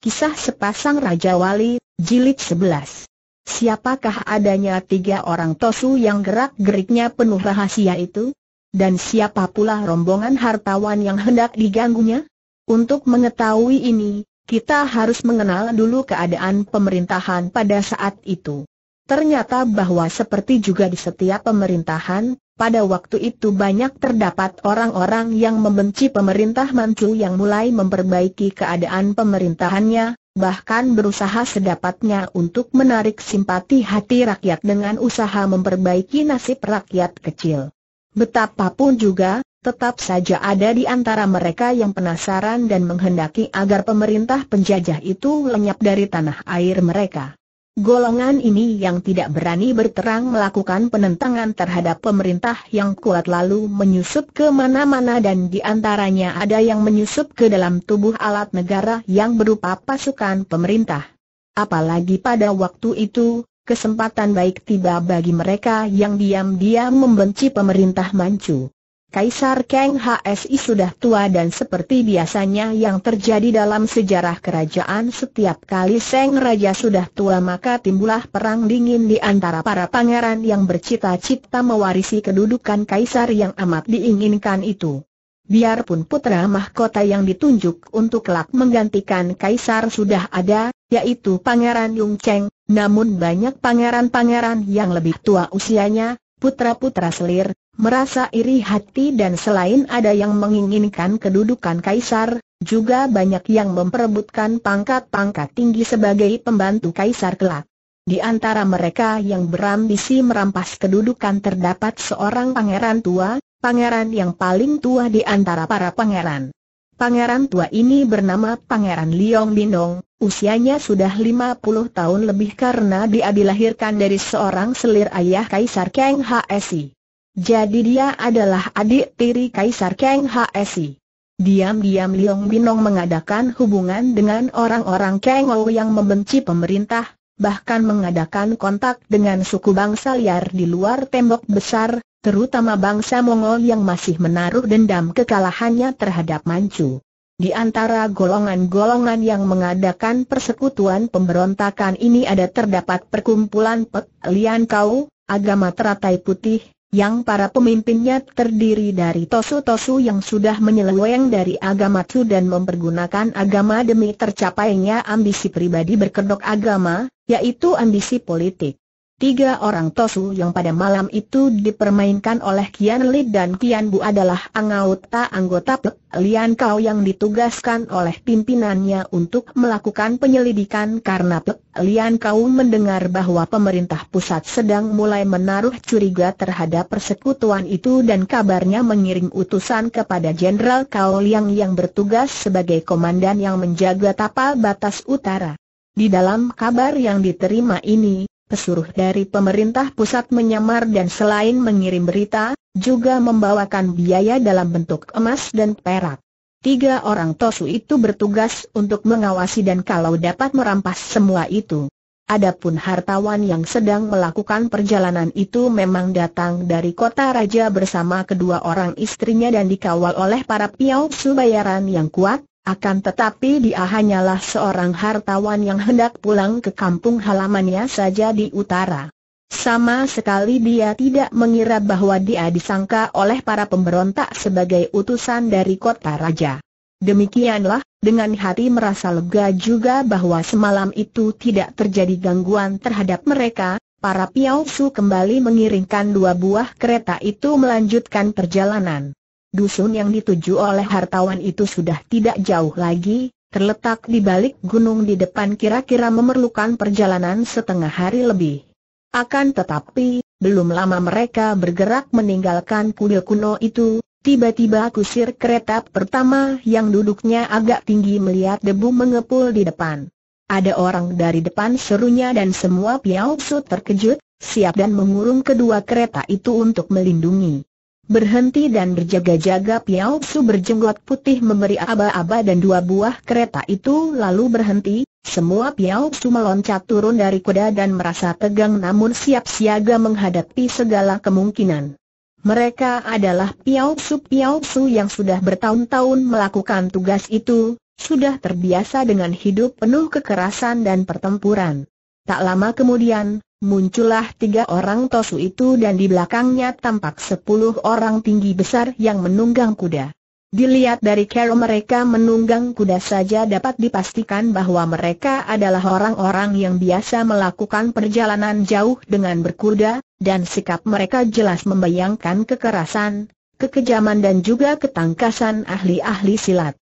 Kisah Sepasang Raja Wali, Jilid 11 Siapakah adanya tiga orang tosu yang gerak-geriknya penuh rahasia itu? Dan siapa pula rombongan hartawan yang hendak diganggunya? Untuk mengetahui ini, kita harus mengenal dulu keadaan pemerintahan pada saat itu. Ternyata bahwa seperti juga di setiap pemerintahan, pada waktu itu banyak terdapat orang-orang yang membenci pemerintah Manchu yang mulai memperbaiki keadaan pemerintahannya, bahkan berusaha sedapatnya untuk menarik simpati hati rakyat dengan usaha memperbaiki nasib rakyat kecil. Betapapun juga, tetap saja ada di antara mereka yang penasaran dan menghendaki agar pemerintah penjajah itu lenyap dari tanah air mereka. Golongan ini yang tidak berani berterang melakukan penentangan terhadap pemerintah yang kuat lalu menyusup ke mana-mana dan di antaranya ada yang menyusup ke dalam tubuh alat negara yang berupa pasukan pemerintah. Apalagi pada waktu itu, kesempatan baik tiba bagi mereka yang diam-diam membenci pemerintah Manchu. Kaisar Kang HSI sudah tua dan seperti biasanya yang terjadi dalam sejarah kerajaan setiap kali Seng Raja sudah tua maka timbullah perang dingin di antara para pangeran yang bercita-cita mewarisi kedudukan kaisar yang amat diinginkan itu. Biarpun putra mahkota yang ditunjuk untuk kelak menggantikan kaisar sudah ada, yaitu Pangeran Yung Cheng, namun banyak pangeran-pangeran yang lebih tua usianya, putra-putra selir, merasa iri hati dan selain ada yang menginginkan kedudukan kaisar, juga banyak yang memperebutkan pangkat-pangkat tinggi sebagai pembantu kaisar kelak. Di antara mereka yang berambisi merampas kedudukan terdapat seorang pangeran tua, pangeran yang paling tua di antara para pangeran. Pangeran tua ini bernama Pangeran Liong Binong, usianya sudah 50 tahun lebih karena dia dilahirkan dari seorang selir ayah Kaisar Kang HSI. Jadi dia adalah adik tiri Kaisar Kang Hsi. Diam-diam Liong Binong mengadakan hubungan dengan orang-orang Kang Ou yang membenci pemerintah, bahkan mengadakan kontak dengan suku bangsa liar di luar tembok besar, terutama bangsa Mongol yang masih menaruh dendam kekalahannya terhadap Manchu. Di antara golongan-golongan yang mengadakan persekutuan pemberontakan ini ada terdapat perkumpulan Pek Lian Kau, agama teratai putih, yang para pemimpinnya terdiri dari tosu-tosu yang sudah menyeleweng dari agama Tsu dan mempergunakan agama demi tercapainya ambisi pribadi berkedok agama, yaitu ambisi politik. Tiga orang Tosu yang pada malam itu dipermainkan oleh Kian Li dan Kian Bu adalah anggota anggota Pek Lian Kau yang ditugaskan oleh pimpinannya untuk melakukan penyelidikan karena Pek Lian Kau mendengar bahwa pemerintah pusat sedang mulai menaruh curiga terhadap persekutuan itu dan kabarnya mengirim utusan kepada Jenderal Kau Liang yang bertugas sebagai komandan yang menjaga tapal batas utara. Di dalam kabar yang diterima ini, pesuruh dari pemerintah pusat menyamar dan selain mengirim berita, juga membawakan biaya dalam bentuk emas dan perak. Tiga orang Tosu itu bertugas untuk mengawasi dan kalau dapat merampas semua itu. Adapun hartawan yang sedang melakukan perjalanan itu memang datang dari kota raja bersama kedua orang istrinya dan dikawal oleh para piau subayaran yang kuat, akan tetapi dia hanyalah seorang hartawan yang hendak pulang ke kampung halamannya saja di utara. Sama sekali dia tidak mengira bahwa dia disangka oleh para pemberontak sebagai utusan dari kota raja. Demikianlah, dengan hati merasa lega juga bahwa semalam itu tidak terjadi gangguan terhadap mereka, para Su kembali mengiringkan dua buah kereta itu melanjutkan perjalanan. Dusun yang dituju oleh hartawan itu sudah tidak jauh lagi, terletak di balik gunung di depan kira-kira memerlukan perjalanan setengah hari lebih. Akan tetapi, belum lama mereka bergerak meninggalkan kuil kuno itu, tiba-tiba kusir kereta pertama yang duduknya agak tinggi melihat debu mengepul di depan. Ada orang dari depan serunya dan semua Piao Su terkejut, siap dan mengurung kedua kereta itu untuk melindungi. Berhenti dan berjaga-jaga Piao Su berjenggot putih memberi aba-aba dan dua buah kereta itu lalu berhenti, semua Piao Su meloncat turun dari kuda dan merasa tegang namun siap siaga menghadapi segala kemungkinan. Mereka adalah Piao Su Piao Su yang sudah bertahun-tahun melakukan tugas itu, sudah terbiasa dengan hidup penuh kekerasan dan pertempuran. Tak lama kemudian, muncullah tiga orang tosu itu dan di belakangnya tampak sepuluh orang tinggi besar yang menunggang kuda. Dilihat dari cara mereka menunggang kuda saja dapat dipastikan bahwa mereka adalah orang-orang yang biasa melakukan perjalanan jauh dengan berkuda, dan sikap mereka jelas membayangkan kekerasan, kekejaman dan juga ketangkasan ahli-ahli silat.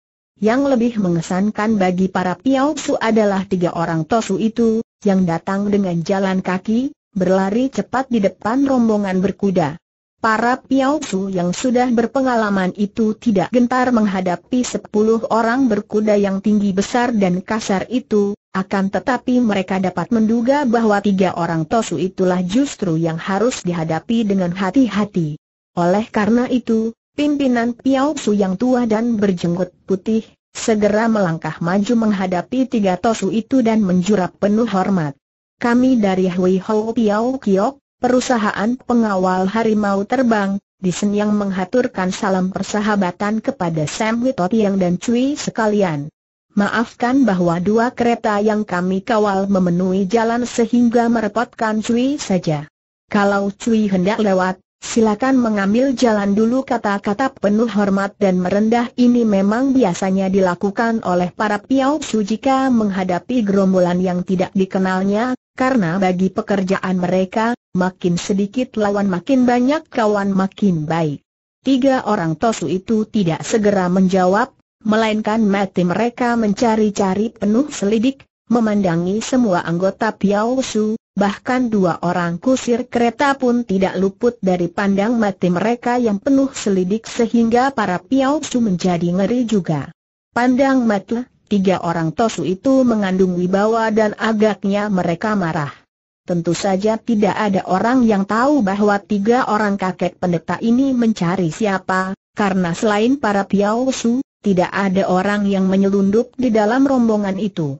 Yang lebih mengesankan bagi para Su adalah tiga orang tosu itu, yang datang dengan jalan kaki, berlari cepat di depan rombongan berkuda. Para piausu yang sudah berpengalaman itu tidak gentar menghadapi sepuluh orang berkuda yang tinggi besar dan kasar itu, akan tetapi mereka dapat menduga bahwa tiga orang tosu itulah justru yang harus dihadapi dengan hati-hati. Oleh karena itu, pimpinan piausu yang tua dan berjenggot putih, Segera melangkah maju menghadapi tiga tosu itu dan menjurap penuh hormat. Kami dari Hui Ho Piao Kiok, perusahaan pengawal harimau terbang, di Senyang menghaturkan salam persahabatan kepada Sam Witotiang dan Cui sekalian. Maafkan bahwa dua kereta yang kami kawal memenuhi jalan sehingga merepotkan Cui saja. Kalau Cui hendak lewat, Silakan mengambil jalan dulu kata-kata penuh hormat dan merendah ini memang biasanya dilakukan oleh para piau su jika menghadapi gerombolan yang tidak dikenalnya, karena bagi pekerjaan mereka, makin sedikit lawan makin banyak kawan makin baik. Tiga orang tosu itu tidak segera menjawab, melainkan mati mereka mencari-cari penuh selidik, memandangi semua anggota Piao Su, bahkan dua orang kusir kereta pun tidak luput dari pandang mati mereka yang penuh selidik sehingga para Piao Su menjadi ngeri juga. Pandang mati, tiga orang Tosu itu mengandung wibawa dan agaknya mereka marah. Tentu saja tidak ada orang yang tahu bahwa tiga orang kakek pendeta ini mencari siapa, karena selain para Piao Su, tidak ada orang yang menyelundup di dalam rombongan itu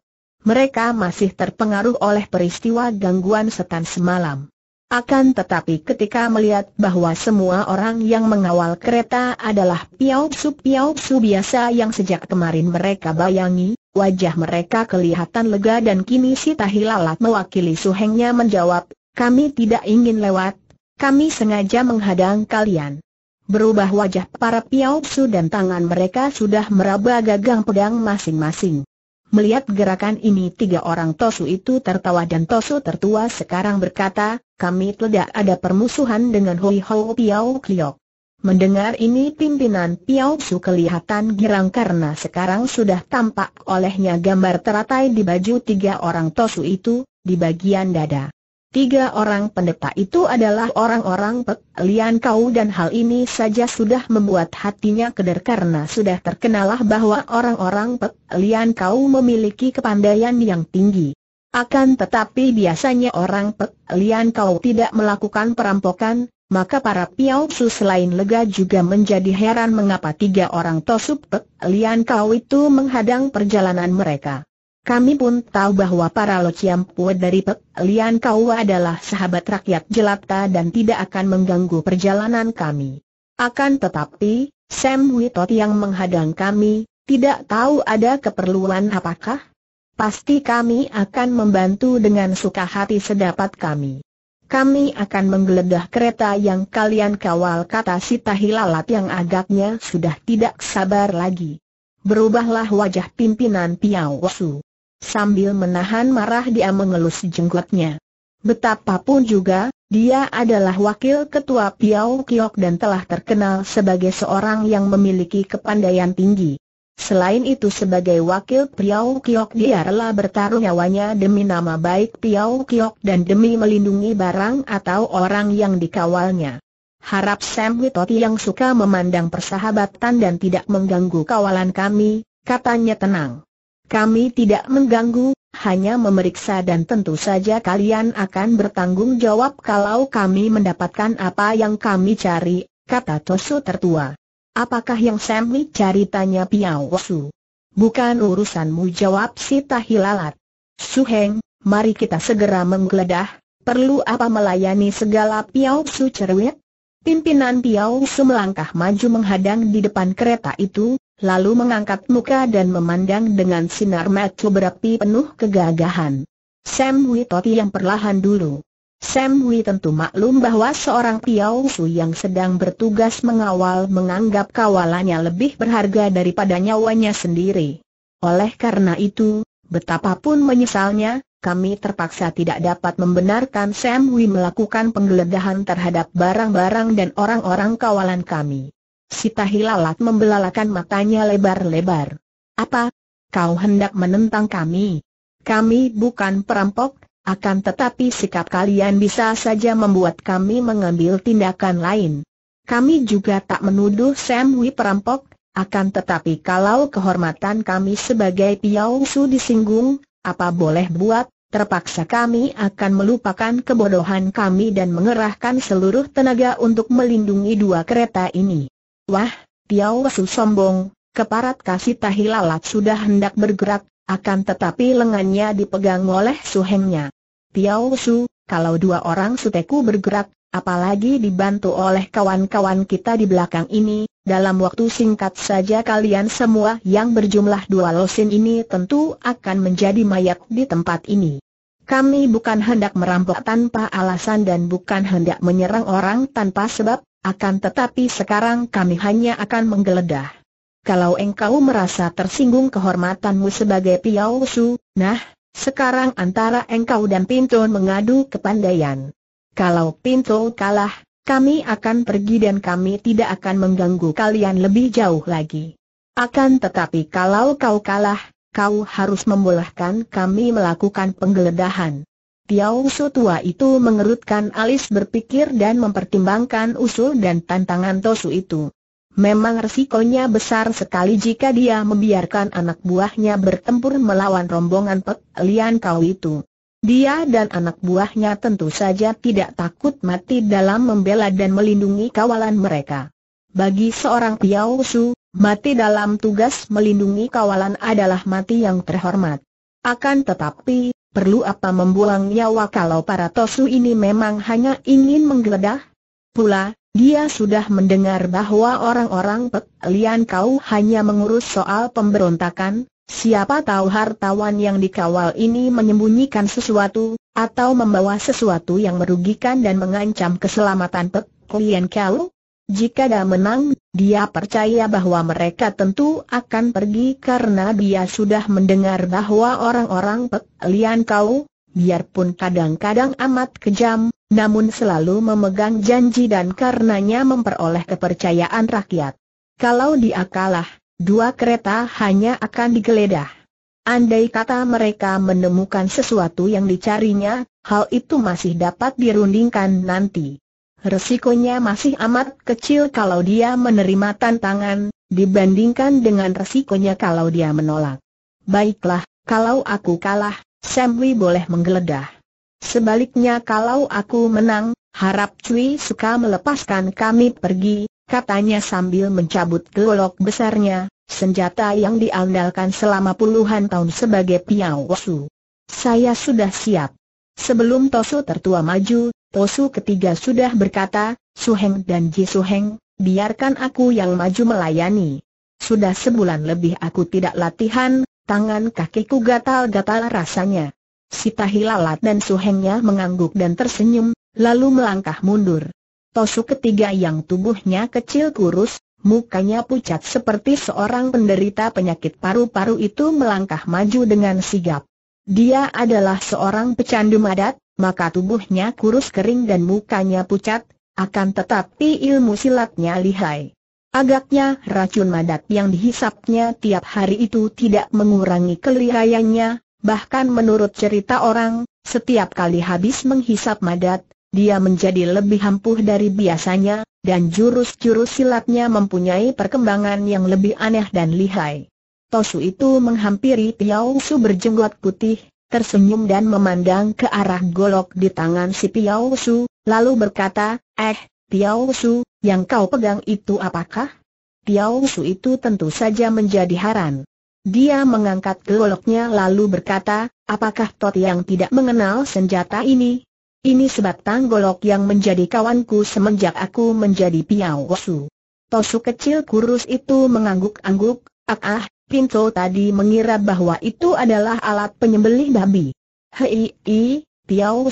mereka masih terpengaruh oleh peristiwa gangguan setan semalam. Akan tetapi ketika melihat bahwa semua orang yang mengawal kereta adalah piaupsu-piaupsu biasa yang sejak kemarin mereka bayangi, wajah mereka kelihatan lega dan kini si Tahilalat mewakili suhengnya menjawab, kami tidak ingin lewat, kami sengaja menghadang kalian. Berubah wajah para piaupsu dan tangan mereka sudah meraba gagang pedang masing-masing. Melihat gerakan ini tiga orang Tosu itu tertawa dan Tosu tertua sekarang berkata, kami tidak ada permusuhan dengan Hui Ho Piao Kliok. Mendengar ini pimpinan Piao Su kelihatan girang karena sekarang sudah tampak olehnya gambar teratai di baju tiga orang Tosu itu, di bagian dada. Tiga orang pendeta itu adalah orang-orang Pek Lian Kau dan hal ini saja sudah membuat hatinya keder karena sudah terkenalah bahwa orang-orang Pek Lian Kau memiliki kepandaian yang tinggi. Akan tetapi biasanya orang Pek Lian Kau tidak melakukan perampokan, maka para Piao Su selain lega juga menjadi heran mengapa tiga orang Tosup Pek Lian Kau itu menghadang perjalanan mereka. Kami pun tahu bahwa para Lo dari Pek Lian Kau adalah sahabat rakyat jelata dan tidak akan mengganggu perjalanan kami. Akan tetapi, Sam Witot yang menghadang kami, tidak tahu ada keperluan apakah? Pasti kami akan membantu dengan suka hati sedapat kami. Kami akan menggeledah kereta yang kalian kawal kata si Tahilalat yang agaknya sudah tidak sabar lagi. Berubahlah wajah pimpinan Piao Sambil menahan marah dia mengelus jenggotnya. Betapapun juga, dia adalah wakil ketua Piao Kiok dan telah terkenal sebagai seorang yang memiliki kepandaian tinggi. Selain itu sebagai wakil Piao Kiok dia rela bertaruh nyawanya demi nama baik Piao Kiok dan demi melindungi barang atau orang yang dikawalnya. Harap Sam Witoti yang suka memandang persahabatan dan tidak mengganggu kawalan kami, katanya tenang. Kami tidak mengganggu, hanya memeriksa dan tentu saja kalian akan bertanggung jawab kalau kami mendapatkan apa yang kami cari, kata Tosu tertua. Apakah yang Sammy cari tanya Piao Su? Bukan urusanmu jawab si Tahilalat. Heng, mari kita segera menggeledah, perlu apa melayani segala Piao Su cerewet? Pimpinan Piao Su melangkah maju menghadang di depan kereta itu, lalu mengangkat muka dan memandang dengan sinar mata berapi penuh kegagahan. Sam Toti yang perlahan dulu. Sam Hui tentu maklum bahwa seorang Piao Su yang sedang bertugas mengawal menganggap kawalannya lebih berharga daripada nyawanya sendiri. Oleh karena itu, betapapun menyesalnya, kami terpaksa tidak dapat membenarkan Sam Hui melakukan penggeledahan terhadap barang-barang dan orang-orang kawalan kami. Si tahilalat membelalakan matanya lebar-lebar. Apa? Kau hendak menentang kami? Kami bukan perampok, akan tetapi sikap kalian bisa saja membuat kami mengambil tindakan lain. Kami juga tak menuduh Sam perampok, akan tetapi kalau kehormatan kami sebagai piau Su disinggung, apa boleh buat, terpaksa kami akan melupakan kebodohan kami dan mengerahkan seluruh tenaga untuk melindungi dua kereta ini. Wah, Tiau Wesu sombong, keparat kasih tahi lalat sudah hendak bergerak, akan tetapi lengannya dipegang oleh suhengnya. Tiau Wesu, kalau dua orang suteku bergerak, apalagi dibantu oleh kawan-kawan kita di belakang ini, dalam waktu singkat saja kalian semua yang berjumlah dua losin ini tentu akan menjadi mayat di tempat ini. Kami bukan hendak merampok tanpa alasan dan bukan hendak menyerang orang tanpa sebab, akan tetapi sekarang kami hanya akan menggeledah. Kalau engkau merasa tersinggung kehormatanmu sebagai Piao Su, nah, sekarang antara engkau dan Pinto mengadu kepandaian. Kalau Pinto kalah, kami akan pergi dan kami tidak akan mengganggu kalian lebih jauh lagi. Akan tetapi kalau kau kalah, kau harus membolehkan kami melakukan penggeledahan. Tiao Su tua itu mengerutkan alis berpikir dan mempertimbangkan usul dan tantangan Tosu itu. Memang resikonya besar sekali jika dia membiarkan anak buahnya bertempur melawan rombongan Pek Lian Kau itu. Dia dan anak buahnya tentu saja tidak takut mati dalam membela dan melindungi kawalan mereka. Bagi seorang Piao Su, mati dalam tugas melindungi kawalan adalah mati yang terhormat. Akan tetapi, perlu apa membuang nyawa kalau para tosu ini memang hanya ingin menggeledah? Pula, dia sudah mendengar bahwa orang-orang Lian Kau hanya mengurus soal pemberontakan, siapa tahu hartawan yang dikawal ini menyembunyikan sesuatu, atau membawa sesuatu yang merugikan dan mengancam keselamatan Lian Kau? Jika dah menang, dia percaya bahwa mereka tentu akan pergi karena dia sudah mendengar bahwa orang-orang Pek Kau, biarpun kadang-kadang amat kejam, namun selalu memegang janji dan karenanya memperoleh kepercayaan rakyat. Kalau dia kalah, dua kereta hanya akan digeledah. Andai kata mereka menemukan sesuatu yang dicarinya, hal itu masih dapat dirundingkan nanti. Resikonya masih amat kecil kalau dia menerima tantangan, dibandingkan dengan resikonya kalau dia menolak. Baiklah, kalau aku kalah, Samwi boleh menggeledah. Sebaliknya kalau aku menang, harap Cui suka melepaskan kami pergi, katanya sambil mencabut golok besarnya, senjata yang diandalkan selama puluhan tahun sebagai piawosu. Saya sudah siap. Sebelum Tosu tertua maju, Tosu ketiga sudah berkata, Suheng dan Ji Suheng, biarkan aku yang maju melayani. Sudah sebulan lebih aku tidak latihan, tangan kakiku gatal-gatal rasanya. Sita Hilalat dan Suhengnya mengangguk dan tersenyum, lalu melangkah mundur. Tosu ketiga yang tubuhnya kecil kurus, mukanya pucat seperti seorang penderita penyakit paru-paru itu melangkah maju dengan sigap. Dia adalah seorang pecandu madat, maka tubuhnya kurus kering dan mukanya pucat, akan tetapi ilmu silatnya lihai. Agaknya racun madat yang dihisapnya tiap hari itu tidak mengurangi kelihayannya, bahkan menurut cerita orang, setiap kali habis menghisap madat, dia menjadi lebih ampuh dari biasanya, dan jurus-jurus silatnya mempunyai perkembangan yang lebih aneh dan lihai. Tosu itu menghampiri Piao Su berjenggot putih, tersenyum dan memandang ke arah golok di tangan si Piao Su, lalu berkata, Eh, Piao Su, yang kau pegang itu apakah? Piao Su itu tentu saja menjadi haran. Dia mengangkat goloknya lalu berkata, apakah Tot yang tidak mengenal senjata ini? Ini sebatang golok yang menjadi kawanku semenjak aku menjadi Piao Su. Tosu kecil kurus itu mengangguk-angguk, ah, ah, Pinto tadi mengira bahwa itu adalah alat penyembelih babi. Hei, i,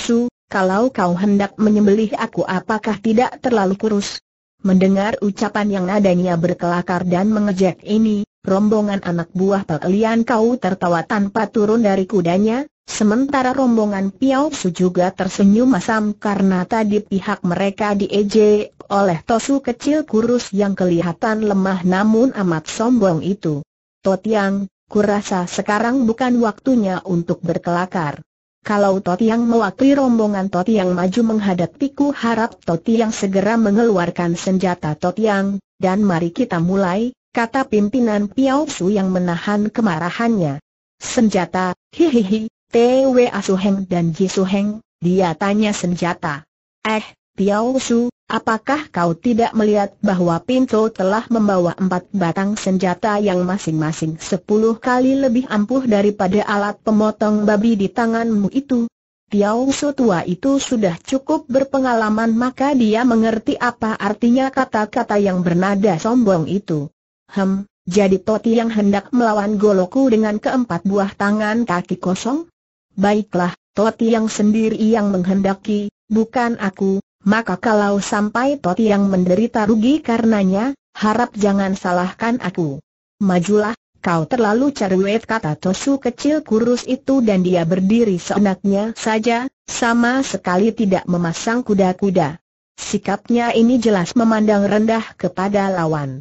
Su, kalau kau hendak menyembelih aku apakah tidak terlalu kurus? Mendengar ucapan yang nadanya berkelakar dan mengejek ini, rombongan anak buah Pelian kau tertawa tanpa turun dari kudanya, sementara rombongan Piao Su juga tersenyum masam karena tadi pihak mereka diejek oleh Tosu kecil kurus yang kelihatan lemah namun amat sombong itu. Totiang, kurasa sekarang bukan waktunya untuk berkelakar. Kalau Totiang mewakili rombongan Totiang maju menghadapiku harap Totiang segera mengeluarkan senjata Totiang, dan mari kita mulai, kata pimpinan Piao Su yang menahan kemarahannya. Senjata, hihihi, T.W. Asuheng dan Ji Suheng, dia tanya senjata. Eh, Piao Su, Apakah kau tidak melihat bahwa Pinto telah membawa empat batang senjata yang masing-masing sepuluh kali lebih ampuh daripada alat pemotong babi di tanganmu itu? Tiao Su tua itu sudah cukup berpengalaman maka dia mengerti apa artinya kata-kata yang bernada sombong itu. Hem, jadi Toti yang hendak melawan Goloku dengan keempat buah tangan kaki kosong? Baiklah, Toti yang sendiri yang menghendaki, bukan aku, maka kalau sampai Toti yang menderita rugi karenanya, harap jangan salahkan aku. Majulah, kau terlalu cerewet kata Tosu kecil kurus itu dan dia berdiri seenaknya saja, sama sekali tidak memasang kuda-kuda. Sikapnya ini jelas memandang rendah kepada lawan.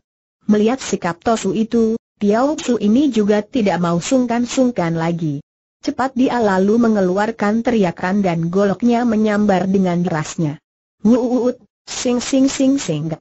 Melihat sikap Tosu itu, Tiao Su ini juga tidak mau sungkan-sungkan lagi. Cepat dia lalu mengeluarkan teriakan dan goloknya menyambar dengan derasnya. Wuut, sing sing sing sing.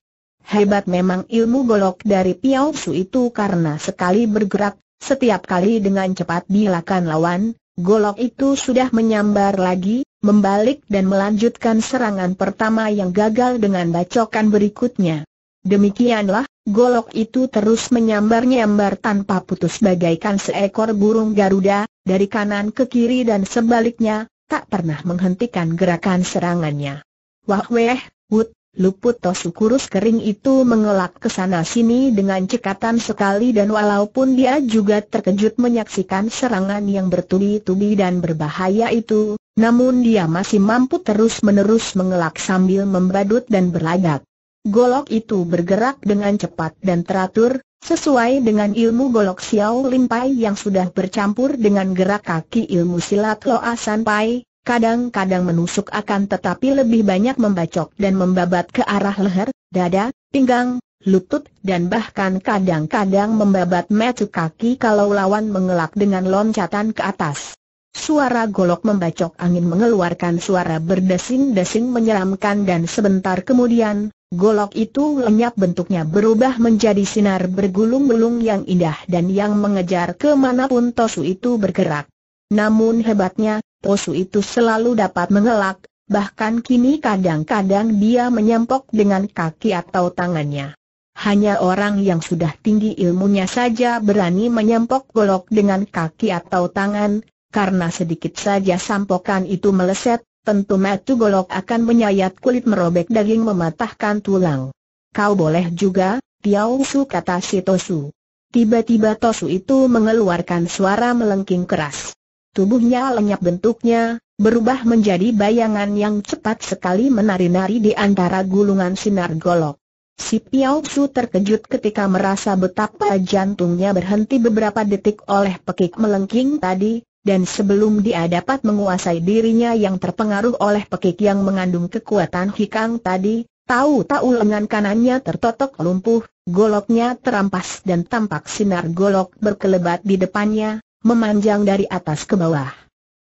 Hebat memang ilmu golok dari Piao Su itu karena sekali bergerak, setiap kali dengan cepat dilakukan lawan, golok itu sudah menyambar lagi, membalik dan melanjutkan serangan pertama yang gagal dengan bacokan berikutnya. Demikianlah, Golok itu terus menyambar-nyambar tanpa putus bagaikan seekor burung Garuda, dari kanan ke kiri dan sebaliknya, tak pernah menghentikan gerakan serangannya. Wah weh, wut, luput tosu kurus kering itu mengelak ke sana sini dengan cekatan sekali dan walaupun dia juga terkejut menyaksikan serangan yang bertubi-tubi dan berbahaya itu, namun dia masih mampu terus-menerus mengelak sambil membadut dan berlagak. Golok itu bergerak dengan cepat dan teratur, sesuai dengan ilmu golok Xiao Lim Pai yang sudah bercampur dengan gerak kaki ilmu silat Loa San Pai, kadang-kadang menusuk akan tetapi lebih banyak membacok dan membabat ke arah leher, dada, pinggang, lutut dan bahkan kadang-kadang membabat metu kaki kalau lawan mengelak dengan loncatan ke atas. Suara golok membacok angin mengeluarkan suara berdesing-desing menyeramkan dan sebentar kemudian, golok itu lenyap bentuknya berubah menjadi sinar bergulung-gulung yang indah dan yang mengejar kemanapun Tosu itu bergerak. Namun hebatnya, Tosu itu selalu dapat mengelak, bahkan kini kadang-kadang dia menyempok dengan kaki atau tangannya. Hanya orang yang sudah tinggi ilmunya saja berani menyempok golok dengan kaki atau tangan, karena sedikit saja sampokan itu meleset, tentu metu golok akan menyayat kulit merobek daging mematahkan tulang. Kau boleh juga, Tiau Su kata si Tosu. Tiba-tiba Tosu itu mengeluarkan suara melengking keras. Tubuhnya lenyap bentuknya, berubah menjadi bayangan yang cepat sekali menari-nari di antara gulungan sinar golok. Si Piao Su terkejut ketika merasa betapa jantungnya berhenti beberapa detik oleh pekik melengking tadi, dan sebelum dia dapat menguasai dirinya yang terpengaruh oleh pekik yang mengandung kekuatan hikang tadi, tahu-tahu lengan kanannya tertotok lumpuh, goloknya terampas dan tampak sinar golok berkelebat di depannya, memanjang dari atas ke bawah.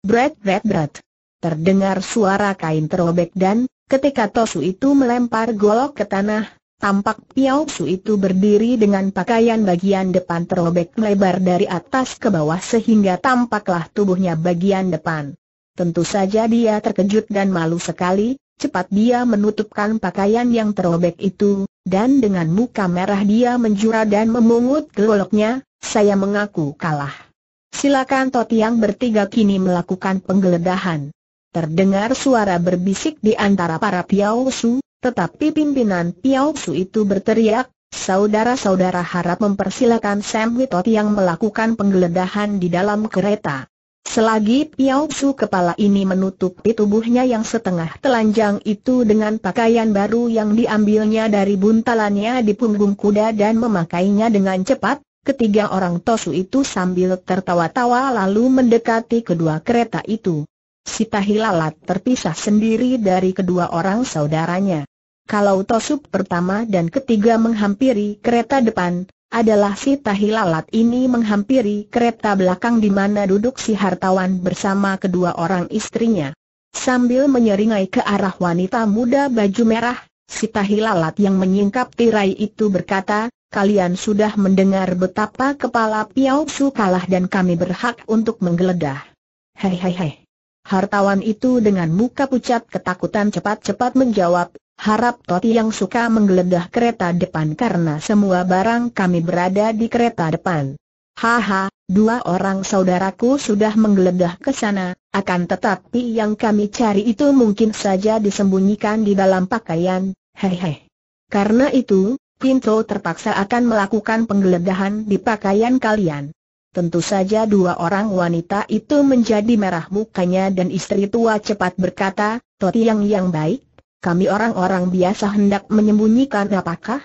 Bret bret bret. Terdengar suara kain terobek dan, ketika Tosu itu melempar golok ke tanah, Tampak Piao Su itu berdiri dengan pakaian bagian depan terobek melebar dari atas ke bawah sehingga tampaklah tubuhnya bagian depan. Tentu saja dia terkejut dan malu sekali, cepat dia menutupkan pakaian yang terobek itu, dan dengan muka merah dia menjura dan memungut geloknya, saya mengaku kalah. Silakan Toti yang bertiga kini melakukan penggeledahan. Terdengar suara berbisik di antara para Piao Su, tetapi pimpinan Piao Su itu berteriak, saudara-saudara harap mempersilakan Sam Witot yang melakukan penggeledahan di dalam kereta. Selagi Piao Su kepala ini menutupi tubuhnya yang setengah telanjang itu dengan pakaian baru yang diambilnya dari buntalannya di punggung kuda dan memakainya dengan cepat, ketiga orang Tosu itu sambil tertawa-tawa lalu mendekati kedua kereta itu. Si Tahilalat terpisah sendiri dari kedua orang saudaranya. Kalau Tosup pertama dan ketiga menghampiri kereta depan, adalah Si Tahilalat ini menghampiri kereta belakang di mana duduk si hartawan bersama kedua orang istrinya. Sambil menyeringai ke arah wanita muda baju merah, Si Tahilalat yang menyingkap tirai itu berkata, Kalian sudah mendengar betapa kepala Piau Su kalah dan kami berhak untuk menggeledah. Hei hei hei. Hartawan itu dengan muka pucat ketakutan cepat-cepat menjawab, harap Toti yang suka menggeledah kereta depan karena semua barang kami berada di kereta depan. Haha, dua orang saudaraku sudah menggeledah ke sana, akan tetapi yang kami cari itu mungkin saja disembunyikan di dalam pakaian, hehe. Karena itu, Pinto terpaksa akan melakukan penggeledahan di pakaian kalian. Tentu saja dua orang wanita itu menjadi merah mukanya dan istri tua cepat berkata, Toti yang yang baik, kami orang-orang biasa hendak menyembunyikan apakah?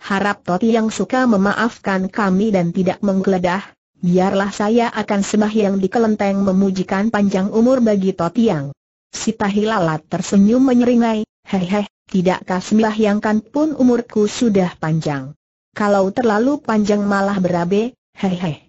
Harap Toti yang suka memaafkan kami dan tidak menggeledah, biarlah saya akan sembahyang di kelenteng memujikan panjang umur bagi Toti yang. Si Tahilalat tersenyum menyeringai, hehe, tidakkah yang kan pun umurku sudah panjang. Kalau terlalu panjang malah berabe, hehe.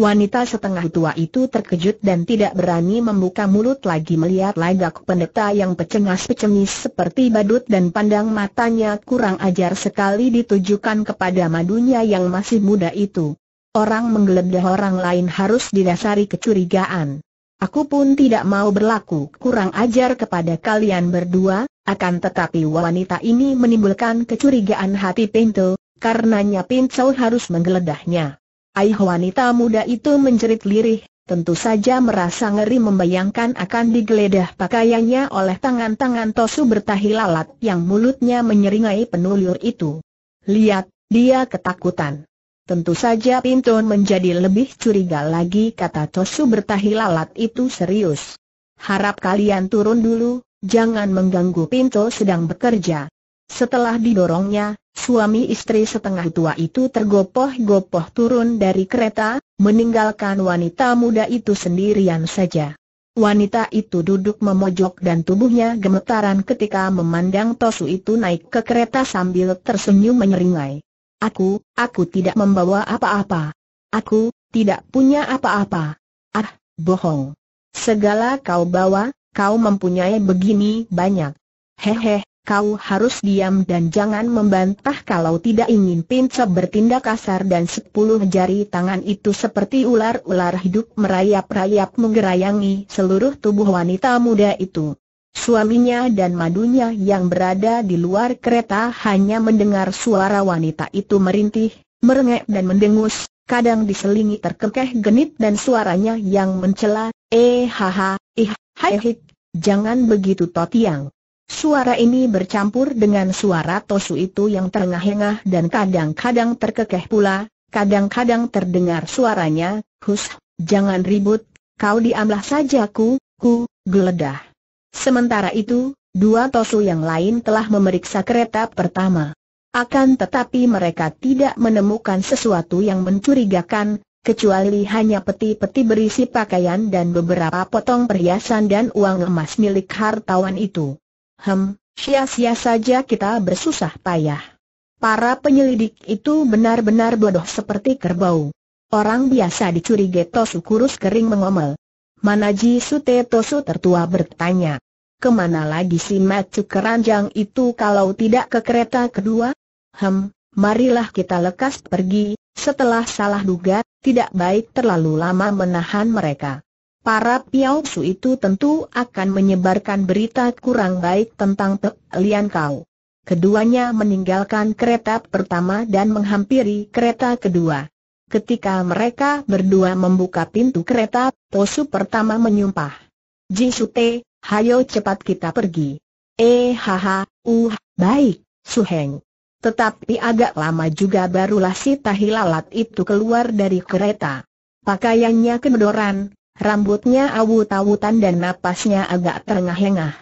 Wanita setengah tua itu terkejut dan tidak berani membuka mulut lagi melihat lagak pendeta yang pecengas-pecengis seperti badut dan pandang matanya kurang ajar sekali ditujukan kepada madunya yang masih muda itu. Orang menggeledah orang lain harus didasari kecurigaan. Aku pun tidak mau berlaku kurang ajar kepada kalian berdua, akan tetapi wanita ini menimbulkan kecurigaan hati Pinto, karenanya Pinto harus menggeledahnya. Aih wanita muda itu menjerit lirih, tentu saja merasa ngeri membayangkan akan digeledah pakaiannya oleh tangan-tangan tosu bertahi lalat yang mulutnya menyeringai penulur itu. Lihat, dia ketakutan. Tentu saja pintu menjadi lebih curiga lagi kata tosu bertahi lalat itu serius. Harap kalian turun dulu, jangan mengganggu Pinto sedang bekerja. Setelah didorongnya, suami istri setengah tua itu tergopoh-gopoh turun dari kereta, meninggalkan wanita muda itu sendirian saja. Wanita itu duduk memojok dan tubuhnya gemetaran ketika memandang Tosu itu naik ke kereta sambil tersenyum menyeringai. Aku, aku tidak membawa apa-apa. Aku, tidak punya apa-apa. Ah, bohong. Segala kau bawa, kau mempunyai begini banyak. Hehehe kau harus diam dan jangan membantah kalau tidak ingin Pince bertindak kasar dan sepuluh jari tangan itu seperti ular-ular hidup merayap-rayap menggerayangi seluruh tubuh wanita muda itu. Suaminya dan madunya yang berada di luar kereta hanya mendengar suara wanita itu merintih, merengek dan mendengus, kadang diselingi terkekeh genit dan suaranya yang mencela, eh haha, ih, hai hik, jangan begitu Totiang. Suara ini bercampur dengan suara tosu itu yang terengah-engah dan kadang-kadang terkekeh pula, kadang-kadang terdengar suaranya, Hus, jangan ribut, kau diamlah saja ku, ku, geledah. Sementara itu, dua tosu yang lain telah memeriksa kereta pertama. Akan tetapi mereka tidak menemukan sesuatu yang mencurigakan, kecuali hanya peti-peti berisi pakaian dan beberapa potong perhiasan dan uang emas milik hartawan itu. Hem, sia-sia saja kita bersusah payah. Para penyelidik itu benar-benar bodoh seperti kerbau. Orang biasa dicurigai Tosu kurus kering mengomel. Manaji Sute Tosu tertua bertanya. Kemana lagi si Matsu keranjang itu kalau tidak ke kereta kedua? Hem, marilah kita lekas pergi, setelah salah duga, tidak baik terlalu lama menahan mereka. Para Su itu tentu akan menyebarkan berita kurang baik tentang Pek Lian Kau. Keduanya meninggalkan kereta pertama dan menghampiri kereta kedua. Ketika mereka berdua membuka pintu kereta, Tosu pertama menyumpah. te, hayo cepat kita pergi. Eh haha, uh, baik, Su Heng. Tetapi agak lama juga barulah si tahilalat itu keluar dari kereta. Pakaiannya kedoran, rambutnya awut-awutan dan napasnya agak terengah-engah.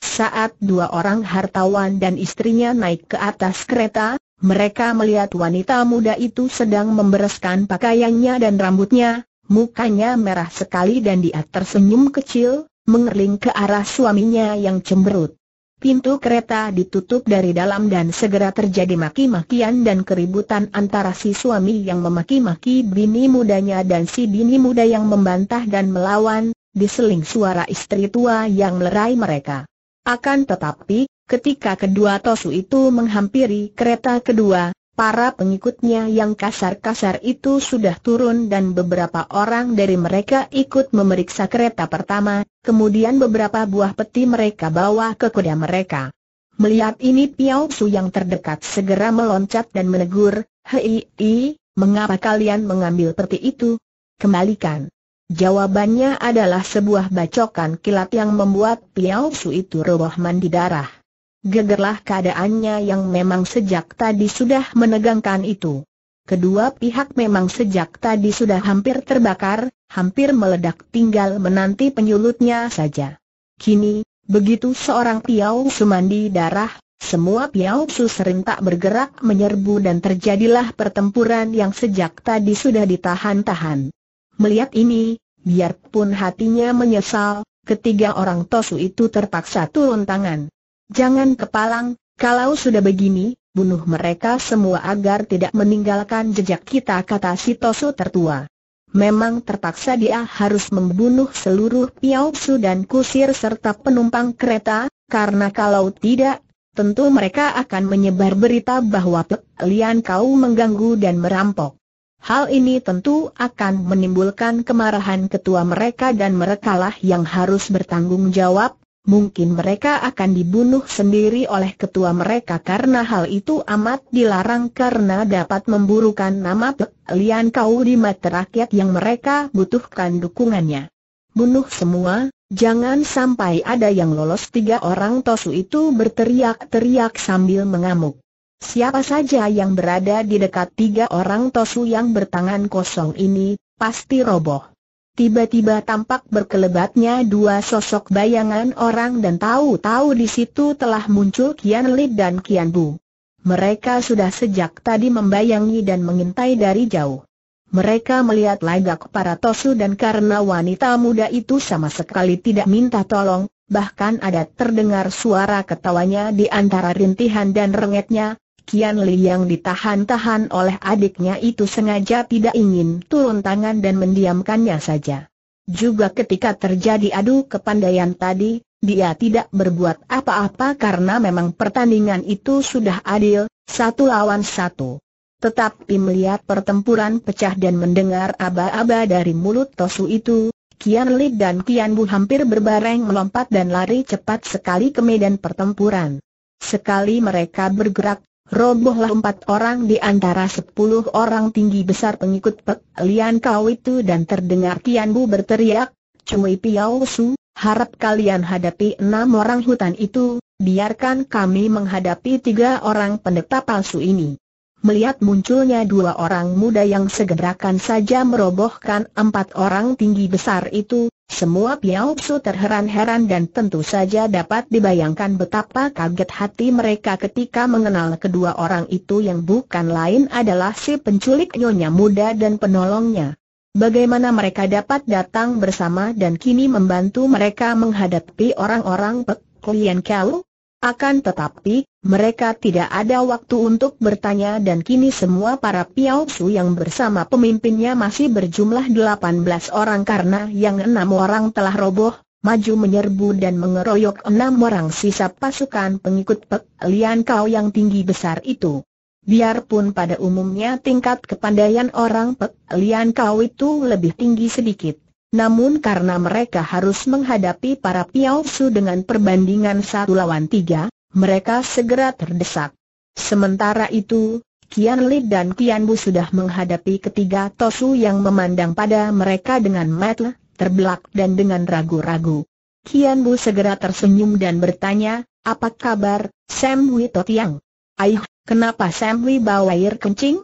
Saat dua orang hartawan dan istrinya naik ke atas kereta, mereka melihat wanita muda itu sedang membereskan pakaiannya dan rambutnya, mukanya merah sekali dan dia tersenyum kecil, mengerling ke arah suaminya yang cemberut. Pintu kereta ditutup dari dalam dan segera terjadi maki-makian dan keributan antara si suami yang memaki-maki bini mudanya dan si bini muda yang membantah dan melawan, diseling suara istri tua yang melerai mereka. Akan tetapi, ketika kedua Tosu itu menghampiri kereta kedua, Para pengikutnya yang kasar-kasar itu sudah turun dan beberapa orang dari mereka ikut memeriksa kereta pertama, kemudian beberapa buah peti mereka bawa ke kuda mereka. Melihat ini Piao Su yang terdekat segera meloncat dan menegur, Hei, i, mengapa kalian mengambil peti itu? Kembalikan. Jawabannya adalah sebuah bacokan kilat yang membuat Piao Su itu roboh mandi darah gegerlah keadaannya yang memang sejak tadi sudah menegangkan itu. Kedua pihak memang sejak tadi sudah hampir terbakar, hampir meledak tinggal menanti penyulutnya saja. Kini, begitu seorang Piau Sumandi darah, semua Piau Su serentak bergerak menyerbu dan terjadilah pertempuran yang sejak tadi sudah ditahan-tahan. Melihat ini, biarpun hatinya menyesal, ketiga orang Tosu itu terpaksa turun tangan. Jangan kepalang, kalau sudah begini, bunuh mereka semua agar tidak meninggalkan jejak kita kata si Tosu tertua. Memang terpaksa dia harus membunuh seluruh Piaopsu dan kusir serta penumpang kereta, karena kalau tidak, tentu mereka akan menyebar berita bahwa pelian Kau mengganggu dan merampok. Hal ini tentu akan menimbulkan kemarahan ketua mereka dan merekalah yang harus bertanggung jawab, Mungkin mereka akan dibunuh sendiri oleh ketua mereka karena hal itu amat dilarang karena dapat memburukan nama Lian Kau di mata rakyat yang mereka butuhkan dukungannya. Bunuh semua, jangan sampai ada yang lolos tiga orang tosu itu berteriak-teriak sambil mengamuk. Siapa saja yang berada di dekat tiga orang tosu yang bertangan kosong ini, pasti roboh. Tiba-tiba tampak berkelebatnya dua sosok bayangan orang dan tahu-tahu di situ telah muncul Kian Lid dan Kian Bu. Mereka sudah sejak tadi membayangi dan mengintai dari jauh. Mereka melihat lagak para Tosu dan karena wanita muda itu sama sekali tidak minta tolong, bahkan ada terdengar suara ketawanya di antara rintihan dan rengetnya, Kian Li yang ditahan-tahan oleh adiknya itu sengaja tidak ingin turun tangan dan mendiamkannya saja. Juga ketika terjadi adu kepandaian tadi, dia tidak berbuat apa-apa karena memang pertandingan itu sudah adil, satu lawan satu. Tetapi melihat pertempuran pecah dan mendengar aba-aba dari mulut Tosu itu, Kian Li dan Kian Bu hampir berbareng melompat dan lari cepat sekali ke medan pertempuran. Sekali mereka bergerak, robohlah empat orang di antara sepuluh orang tinggi besar pengikut Pek Lian Kau itu dan terdengar Tian Bu berteriak, Cui Piao Su, harap kalian hadapi enam orang hutan itu, biarkan kami menghadapi tiga orang pendeta palsu ini melihat munculnya dua orang muda yang segerakan saja merobohkan empat orang tinggi besar itu, semua Piao Su terheran-heran dan tentu saja dapat dibayangkan betapa kaget hati mereka ketika mengenal kedua orang itu yang bukan lain adalah si penculik nyonya muda dan penolongnya. Bagaimana mereka dapat datang bersama dan kini membantu mereka menghadapi orang-orang klien Kau? Akan tetapi, mereka tidak ada waktu untuk bertanya dan kini semua para Su yang bersama pemimpinnya masih berjumlah 18 orang karena yang enam orang telah roboh, maju menyerbu dan mengeroyok enam orang sisa pasukan pengikut Pek Lian Kau yang tinggi besar itu. Biarpun pada umumnya tingkat kepandaian orang Pek Lian Kau itu lebih tinggi sedikit, namun karena mereka harus menghadapi para Su dengan perbandingan satu lawan tiga, mereka segera terdesak. Sementara itu, Kian Li dan Kian Bu sudah menghadapi ketiga Tosu yang memandang pada mereka dengan mata terbelak dan dengan ragu-ragu. Kian Bu segera tersenyum dan bertanya, apa kabar, Sam Wito Yang? Aih, kenapa Sam Wi bawa air kencing?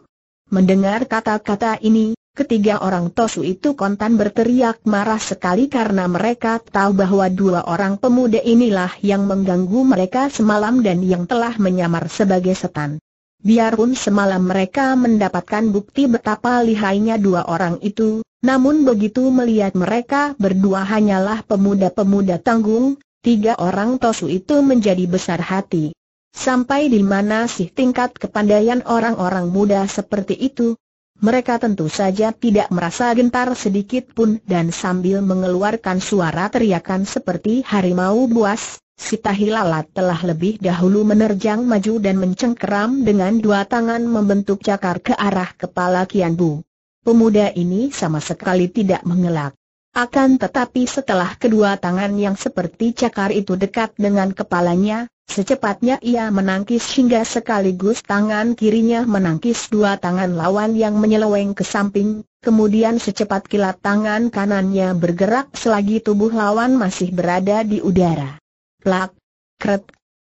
Mendengar kata-kata ini, Ketiga orang Tosu itu kontan berteriak marah sekali karena mereka tahu bahwa dua orang pemuda inilah yang mengganggu mereka semalam dan yang telah menyamar sebagai setan. Biarpun semalam mereka mendapatkan bukti betapa lihainya dua orang itu, namun begitu melihat mereka berdua hanyalah pemuda-pemuda tanggung, tiga orang Tosu itu menjadi besar hati. Sampai di mana sih tingkat kepandaian orang-orang muda seperti itu, mereka tentu saja tidak merasa gentar sedikit pun dan sambil mengeluarkan suara teriakan seperti harimau buas, Sita Hilalat telah lebih dahulu menerjang maju dan mencengkeram dengan dua tangan membentuk cakar ke arah kepala Kian Bu. Pemuda ini sama sekali tidak mengelak. Akan tetapi setelah kedua tangan yang seperti cakar itu dekat dengan kepalanya, secepatnya ia menangkis hingga sekaligus tangan kirinya menangkis dua tangan lawan yang menyeleweng ke samping, kemudian secepat kilat tangan kanannya bergerak selagi tubuh lawan masih berada di udara. Plak, kret,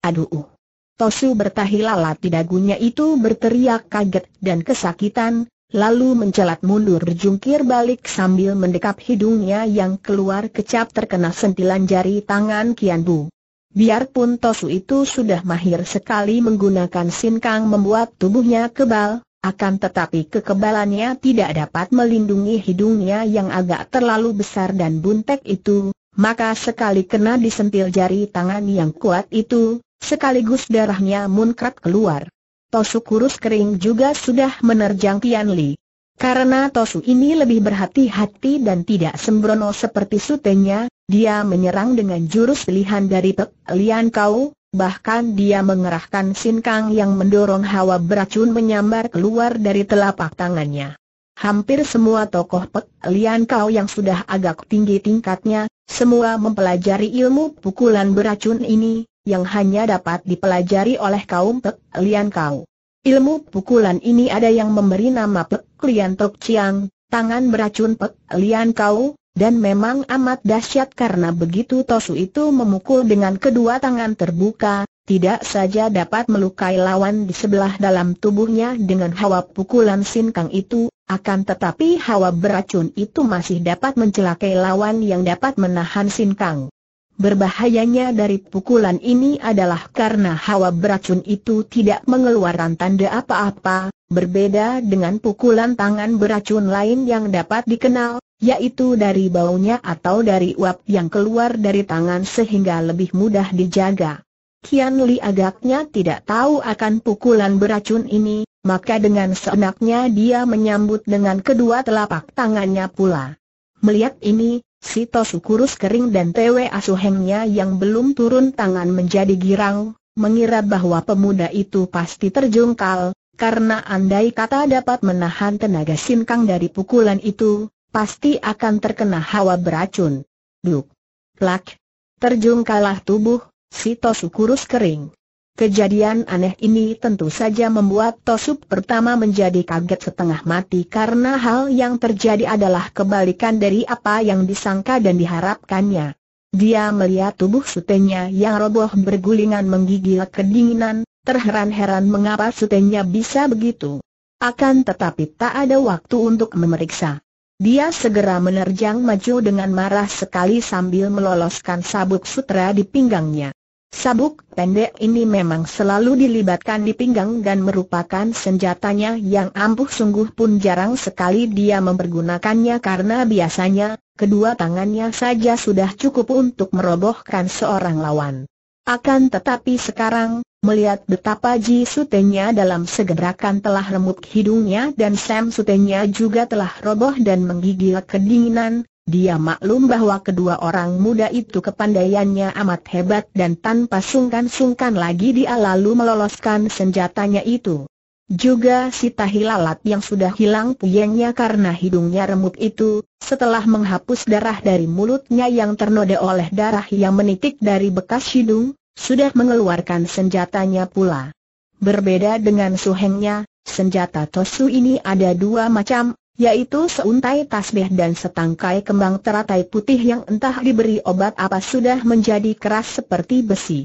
aduh. Tosu bertahi lalat di dagunya itu berteriak kaget dan kesakitan, lalu mencelat mundur berjungkir balik sambil mendekap hidungnya yang keluar kecap terkena sentilan jari tangan Kian Bu. Biarpun Tosu itu sudah mahir sekali menggunakan sinkang membuat tubuhnya kebal, akan tetapi kekebalannya tidak dapat melindungi hidungnya yang agak terlalu besar dan buntek itu, maka sekali kena disentil jari tangan yang kuat itu, sekaligus darahnya munkrat keluar. Tosu kurus kering juga sudah menerjang Kian Li. Karena Tosu ini lebih berhati-hati dan tidak sembrono seperti sutenya, dia menyerang dengan jurus pilihan dari Pek Lian Kau, bahkan dia mengerahkan sinkang yang mendorong hawa beracun menyambar keluar dari telapak tangannya. Hampir semua tokoh Pek Lian Kau yang sudah agak tinggi tingkatnya, semua mempelajari ilmu pukulan beracun ini, yang hanya dapat dipelajari oleh kaum Pek Lian Kau. Ilmu pukulan ini ada yang memberi nama Pek Lian Tok Chiang, tangan beracun Pek Lian Kau, dan memang amat dahsyat karena begitu Tosu itu memukul dengan kedua tangan terbuka, tidak saja dapat melukai lawan di sebelah dalam tubuhnya dengan hawa pukulan sinkang itu, akan tetapi hawa beracun itu masih dapat mencelakai lawan yang dapat menahan sinkang. Berbahayanya dari pukulan ini adalah karena hawa beracun itu tidak mengeluarkan tanda apa-apa, berbeda dengan pukulan tangan beracun lain yang dapat dikenal, yaitu dari baunya atau dari uap yang keluar dari tangan sehingga lebih mudah dijaga. Kian Li agaknya tidak tahu akan pukulan beracun ini, maka dengan seenaknya dia menyambut dengan kedua telapak tangannya pula. Melihat ini, Si Tosu kurus kering dan Tewe Asuhengnya yang belum turun tangan menjadi girang, mengira bahwa pemuda itu pasti terjungkal, karena andai kata dapat menahan tenaga sinkang dari pukulan itu, pasti akan terkena hawa beracun. Duk! Plak! Terjungkalah tubuh, Si Tosu kurus kering. Kejadian aneh ini tentu saja membuat Tosub pertama menjadi kaget setengah mati karena hal yang terjadi adalah kebalikan dari apa yang disangka dan diharapkannya. Dia melihat tubuh sutenya yang roboh bergulingan menggigil kedinginan, terheran-heran mengapa sutenya bisa begitu. Akan tetapi tak ada waktu untuk memeriksa. Dia segera menerjang maju dengan marah sekali sambil meloloskan sabuk sutra di pinggangnya. Sabuk pendek ini memang selalu dilibatkan di pinggang dan merupakan senjatanya yang ampuh sungguh pun jarang sekali dia mempergunakannya karena biasanya, kedua tangannya saja sudah cukup untuk merobohkan seorang lawan. Akan tetapi sekarang, Melihat betapa Ji Sutenya dalam segerakan telah remuk hidungnya dan Sam Sutenya juga telah roboh dan menggigil kedinginan, dia maklum bahwa kedua orang muda itu kepandaiannya amat hebat dan tanpa sungkan-sungkan lagi dia lalu meloloskan senjatanya itu. Juga si tahilalat yang sudah hilang puyengnya karena hidungnya remuk itu, setelah menghapus darah dari mulutnya yang ternoda oleh darah yang menitik dari bekas hidung, sudah mengeluarkan senjatanya pula. Berbeda dengan suhengnya, senjata Tosu ini ada dua macam, yaitu seuntai tasbih dan setangkai kembang teratai putih yang entah diberi obat apa sudah menjadi keras seperti besi.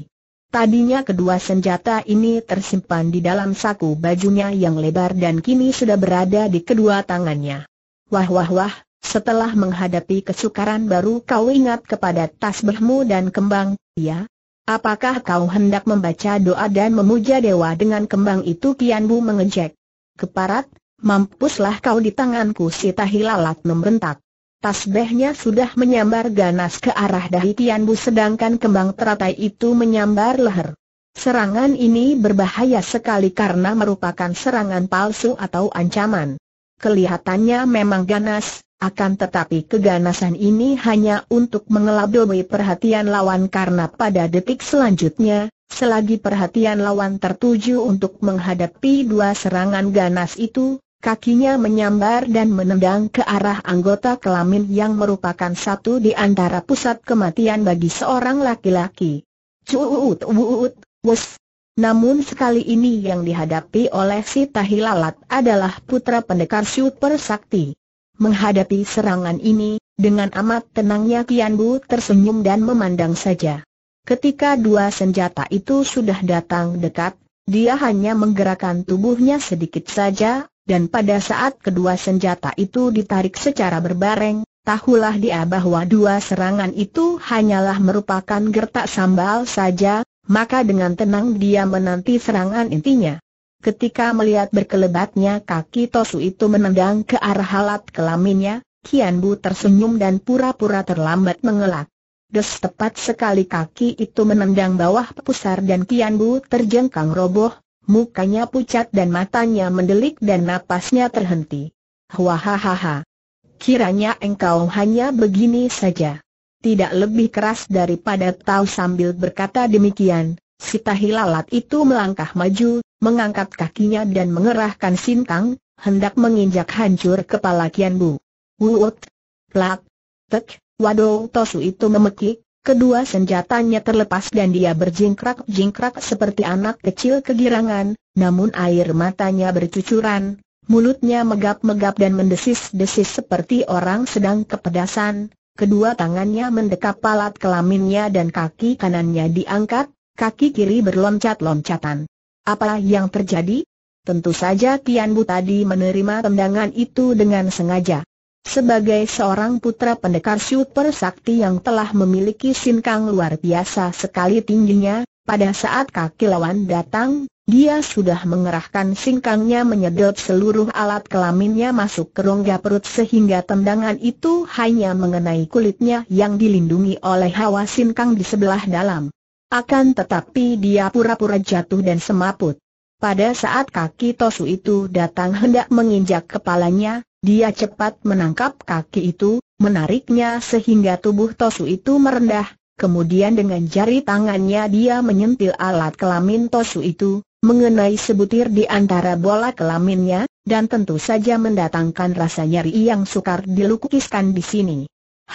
Tadinya kedua senjata ini tersimpan di dalam saku bajunya yang lebar dan kini sudah berada di kedua tangannya. Wah wah wah, setelah menghadapi kesukaran baru kau ingat kepada tasbihmu dan kembang, ya? Apakah kau hendak membaca doa dan memuja dewa dengan kembang itu Kian Bu mengejek. Keparat, Mampuslah kau di tanganku si Tahilalat membentak. Tasbehnya sudah menyambar ganas ke arah dahi Tian sedangkan kembang teratai itu menyambar leher. Serangan ini berbahaya sekali karena merupakan serangan palsu atau ancaman. Kelihatannya memang ganas, akan tetapi keganasan ini hanya untuk mengelabui perhatian lawan karena pada detik selanjutnya, selagi perhatian lawan tertuju untuk menghadapi dua serangan ganas itu, Kakinya menyambar dan menendang ke arah anggota kelamin yang merupakan satu di antara pusat kematian bagi seorang laki-laki. Cuut, uut, wus. Namun sekali ini yang dihadapi oleh si Tahilalat adalah putra pendekar super sakti. Menghadapi serangan ini, dengan amat tenangnya Kian Bu tersenyum dan memandang saja. Ketika dua senjata itu sudah datang dekat, dia hanya menggerakkan tubuhnya sedikit saja dan pada saat kedua senjata itu ditarik secara berbareng, tahulah dia bahwa dua serangan itu hanyalah merupakan gertak sambal saja, maka dengan tenang dia menanti serangan intinya. Ketika melihat berkelebatnya kaki Tosu itu menendang ke arah halat kelaminnya, Kian Bu tersenyum dan pura-pura terlambat mengelak. Des tepat sekali kaki itu menendang bawah pusar dan Kian Bu terjengkang roboh, Mukanya pucat dan matanya mendelik dan napasnya terhenti. Wahahaha. Kiranya engkau hanya begini saja. Tidak lebih keras daripada tahu sambil berkata demikian, si tahilalat itu melangkah maju, mengangkat kakinya dan mengerahkan sintang hendak menginjak hancur kepala Kian Bu. Wuut, plak, tek, wado, tosu itu memekik, Kedua senjatanya terlepas dan dia berjingkrak-jingkrak seperti anak kecil kegirangan, namun air matanya bercucuran, mulutnya megap-megap dan mendesis-desis seperti orang sedang kepedasan. Kedua tangannya mendekap palat kelaminnya dan kaki kanannya diangkat, kaki kiri berloncat-loncatan. Apa yang terjadi? Tentu saja Tian Bu tadi menerima tendangan itu dengan sengaja. Sebagai seorang putra pendekar super sakti yang telah memiliki sinkang luar biasa sekali tingginya, pada saat kaki lawan datang, dia sudah mengerahkan singkangnya menyedot seluruh alat kelaminnya masuk ke rongga perut sehingga tendangan itu hanya mengenai kulitnya yang dilindungi oleh hawa sinkang di sebelah dalam. Akan tetapi dia pura-pura jatuh dan semaput. Pada saat kaki Tosu itu datang hendak menginjak kepalanya, dia cepat menangkap kaki itu, menariknya sehingga tubuh Tosu itu merendah, kemudian dengan jari tangannya dia menyentil alat kelamin Tosu itu, mengenai sebutir di antara bola kelaminnya, dan tentu saja mendatangkan rasa nyeri yang sukar dilukiskan di sini.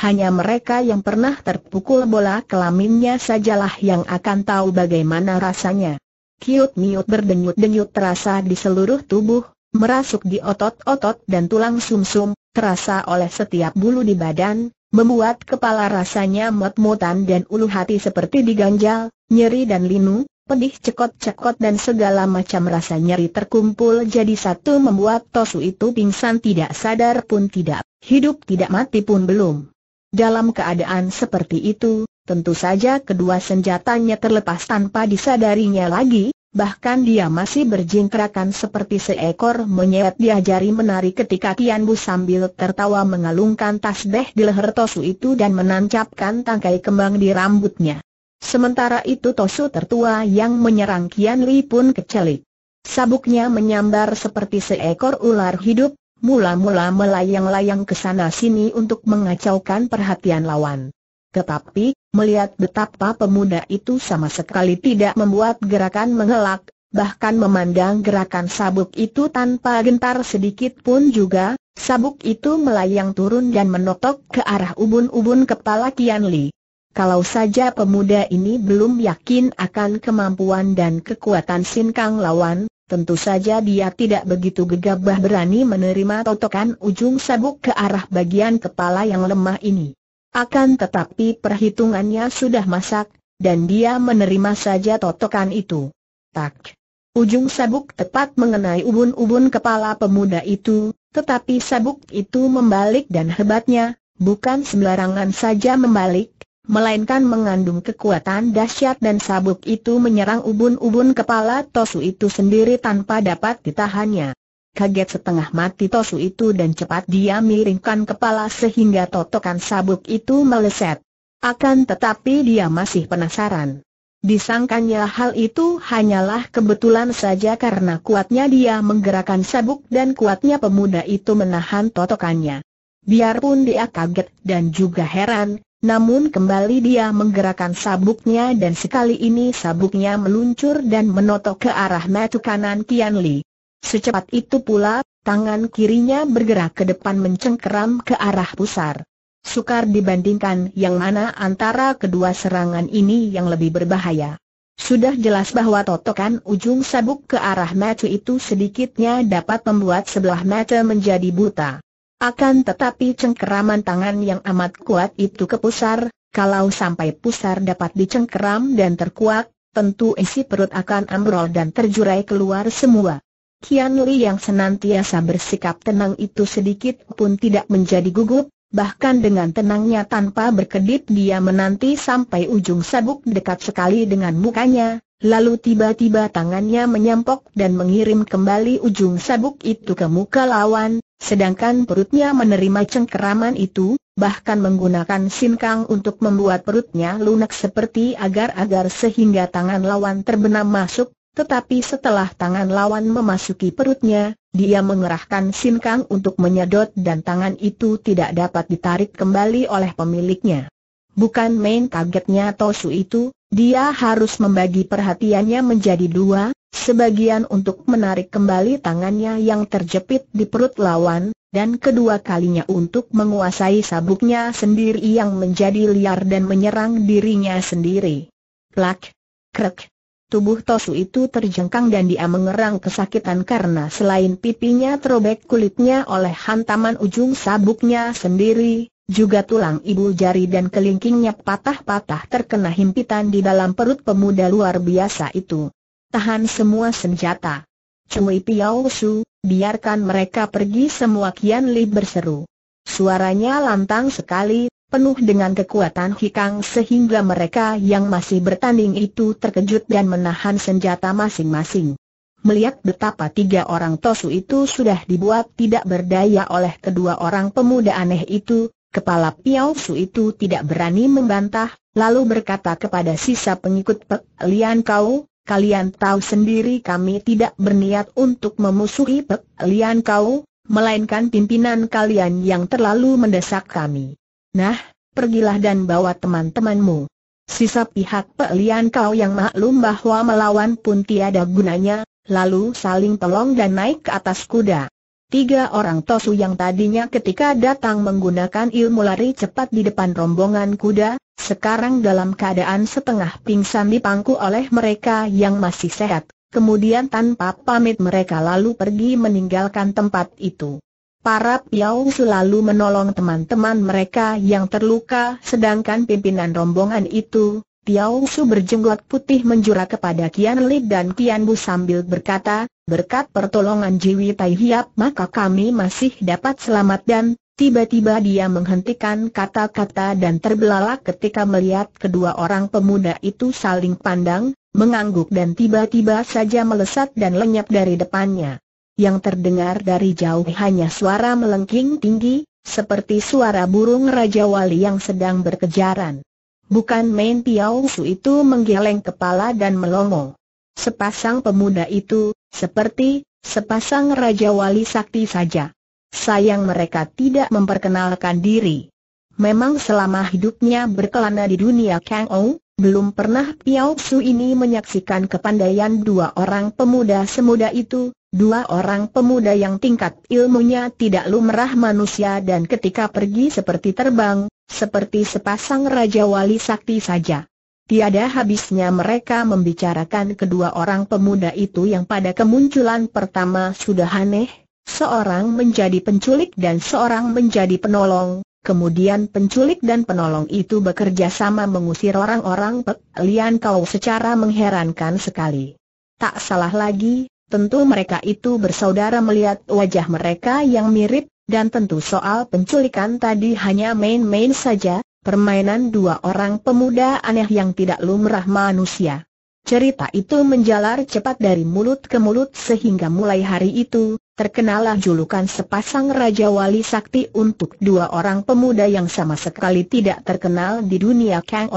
Hanya mereka yang pernah terpukul bola kelaminnya sajalah yang akan tahu bagaimana rasanya. Kiut Miut berdenyut-denyut terasa di seluruh tubuh, merasuk di otot-otot dan tulang sumsum, -sum, terasa oleh setiap bulu di badan, membuat kepala rasanya mot-motan dan ulu hati seperti diganjal, nyeri dan linu, pedih cekot-cekot dan segala macam rasa nyeri terkumpul jadi satu membuat Tosu itu pingsan tidak sadar pun tidak, hidup tidak mati pun belum. Dalam keadaan seperti itu, Tentu saja kedua senjatanya terlepas tanpa disadarinya lagi, bahkan dia masih berjingkrakan seperti seekor monyet diajari menari ketika Tian Bu sambil tertawa mengalungkan tasbeh di leher Tosu itu dan menancapkan tangkai kembang di rambutnya. Sementara itu Tosu tertua yang menyerang Kian Li pun kecelik. Sabuknya menyambar seperti seekor ular hidup, mula-mula melayang-layang ke sana sini untuk mengacaukan perhatian lawan. Tetapi, melihat betapa pemuda itu sama sekali tidak membuat gerakan mengelak, bahkan memandang gerakan sabuk itu tanpa gentar sedikit pun juga, sabuk itu melayang turun dan menotok ke arah ubun-ubun kepala Kian Li. Kalau saja pemuda ini belum yakin akan kemampuan dan kekuatan Sin Kang lawan, tentu saja dia tidak begitu gegabah berani menerima totokan ujung sabuk ke arah bagian kepala yang lemah ini. Akan tetapi perhitungannya sudah masak, dan dia menerima saja totokan itu. Tak. Ujung sabuk tepat mengenai ubun-ubun kepala pemuda itu, tetapi sabuk itu membalik dan hebatnya, bukan sembarangan saja membalik, melainkan mengandung kekuatan dahsyat dan sabuk itu menyerang ubun-ubun kepala Tosu itu sendiri tanpa dapat ditahannya. Kaget setengah mati Tosu itu dan cepat dia miringkan kepala sehingga totokan sabuk itu meleset. Akan tetapi dia masih penasaran. Disangkanya hal itu hanyalah kebetulan saja karena kuatnya dia menggerakkan sabuk dan kuatnya pemuda itu menahan totokannya. Biarpun dia kaget dan juga heran, namun kembali dia menggerakkan sabuknya dan sekali ini sabuknya meluncur dan menotok ke arah mata kanan Kian Li. Secepat itu pula, tangan kirinya bergerak ke depan mencengkeram ke arah pusar. Sukar dibandingkan yang mana antara kedua serangan ini yang lebih berbahaya. Sudah jelas bahwa totokan ujung sabuk ke arah mata itu sedikitnya dapat membuat sebelah mata menjadi buta. Akan tetapi cengkeraman tangan yang amat kuat itu ke pusar, kalau sampai pusar dapat dicengkeram dan terkuak, tentu isi perut akan ambrol dan terjurai keluar semua. Kian Li yang senantiasa bersikap tenang itu sedikit pun tidak menjadi gugup, bahkan dengan tenangnya tanpa berkedip dia menanti sampai ujung sabuk dekat sekali dengan mukanya, lalu tiba-tiba tangannya menyampok dan mengirim kembali ujung sabuk itu ke muka lawan, sedangkan perutnya menerima cengkeraman itu, bahkan menggunakan sinkang untuk membuat perutnya lunak seperti agar-agar sehingga tangan lawan terbenam masuk tetapi setelah tangan lawan memasuki perutnya, dia mengerahkan sinkang untuk menyedot dan tangan itu tidak dapat ditarik kembali oleh pemiliknya. Bukan main kagetnya Tosu itu, dia harus membagi perhatiannya menjadi dua, sebagian untuk menarik kembali tangannya yang terjepit di perut lawan, dan kedua kalinya untuk menguasai sabuknya sendiri yang menjadi liar dan menyerang dirinya sendiri. Plak, krek, Tubuh Tosu itu terjengkang dan dia mengerang kesakitan karena selain pipinya terobek kulitnya oleh hantaman ujung sabuknya sendiri, juga tulang ibu jari dan kelingkingnya patah-patah terkena himpitan di dalam perut pemuda luar biasa itu. Tahan semua senjata. Cui Piao Su, biarkan mereka pergi semua Kian Li berseru. Suaranya lantang sekali, penuh dengan kekuatan hikang sehingga mereka yang masih bertanding itu terkejut dan menahan senjata masing-masing. Melihat betapa tiga orang tosu itu sudah dibuat tidak berdaya oleh kedua orang pemuda aneh itu, kepala Piao Su itu tidak berani membantah, lalu berkata kepada sisa pengikut Pek Lian Kau, kalian tahu sendiri kami tidak berniat untuk memusuhi Pek Lian Kau, melainkan pimpinan kalian yang terlalu mendesak kami. Nah, pergilah dan bawa teman-temanmu. Sisa pihak pelian kau yang maklum bahwa melawan pun tiada gunanya, lalu saling tolong dan naik ke atas kuda. Tiga orang tosu yang tadinya ketika datang menggunakan ilmu lari cepat di depan rombongan kuda, sekarang dalam keadaan setengah pingsan dipangku oleh mereka yang masih sehat, kemudian tanpa pamit mereka lalu pergi meninggalkan tempat itu. Para Piau selalu menolong teman-teman mereka yang terluka sedangkan pimpinan rombongan itu, Piau Su berjenggot putih menjura kepada Kian Lip dan Kian Bu sambil berkata, berkat pertolongan Jiwi Tai Hiap maka kami masih dapat selamat dan Tiba-tiba dia menghentikan kata-kata dan terbelalak ketika melihat kedua orang pemuda itu saling pandang, mengangguk dan tiba-tiba saja melesat dan lenyap dari depannya yang terdengar dari jauh hanya suara melengking tinggi, seperti suara burung Raja Wali yang sedang berkejaran. Bukan main Piao Su itu menggeleng kepala dan melongo. Sepasang pemuda itu, seperti, sepasang Raja Wali Sakti saja. Sayang mereka tidak memperkenalkan diri. Memang selama hidupnya berkelana di dunia Kang Ou, belum pernah Piao Su ini menyaksikan kepandaian dua orang pemuda semuda itu, Dua orang pemuda yang tingkat ilmunya tidak lumrah manusia dan ketika pergi seperti terbang, seperti sepasang Raja Wali Sakti saja. Tiada habisnya mereka membicarakan kedua orang pemuda itu yang pada kemunculan pertama sudah aneh, seorang menjadi penculik dan seorang menjadi penolong, kemudian penculik dan penolong itu bekerja sama mengusir orang-orang pelian Kau secara mengherankan sekali. Tak salah lagi, Tentu mereka itu bersaudara melihat wajah mereka yang mirip, dan tentu soal penculikan tadi hanya main-main saja, permainan dua orang pemuda aneh yang tidak lumrah manusia. Cerita itu menjalar cepat dari mulut ke mulut sehingga mulai hari itu, terkenalah julukan sepasang Raja Wali Sakti untuk dua orang pemuda yang sama sekali tidak terkenal di dunia Kang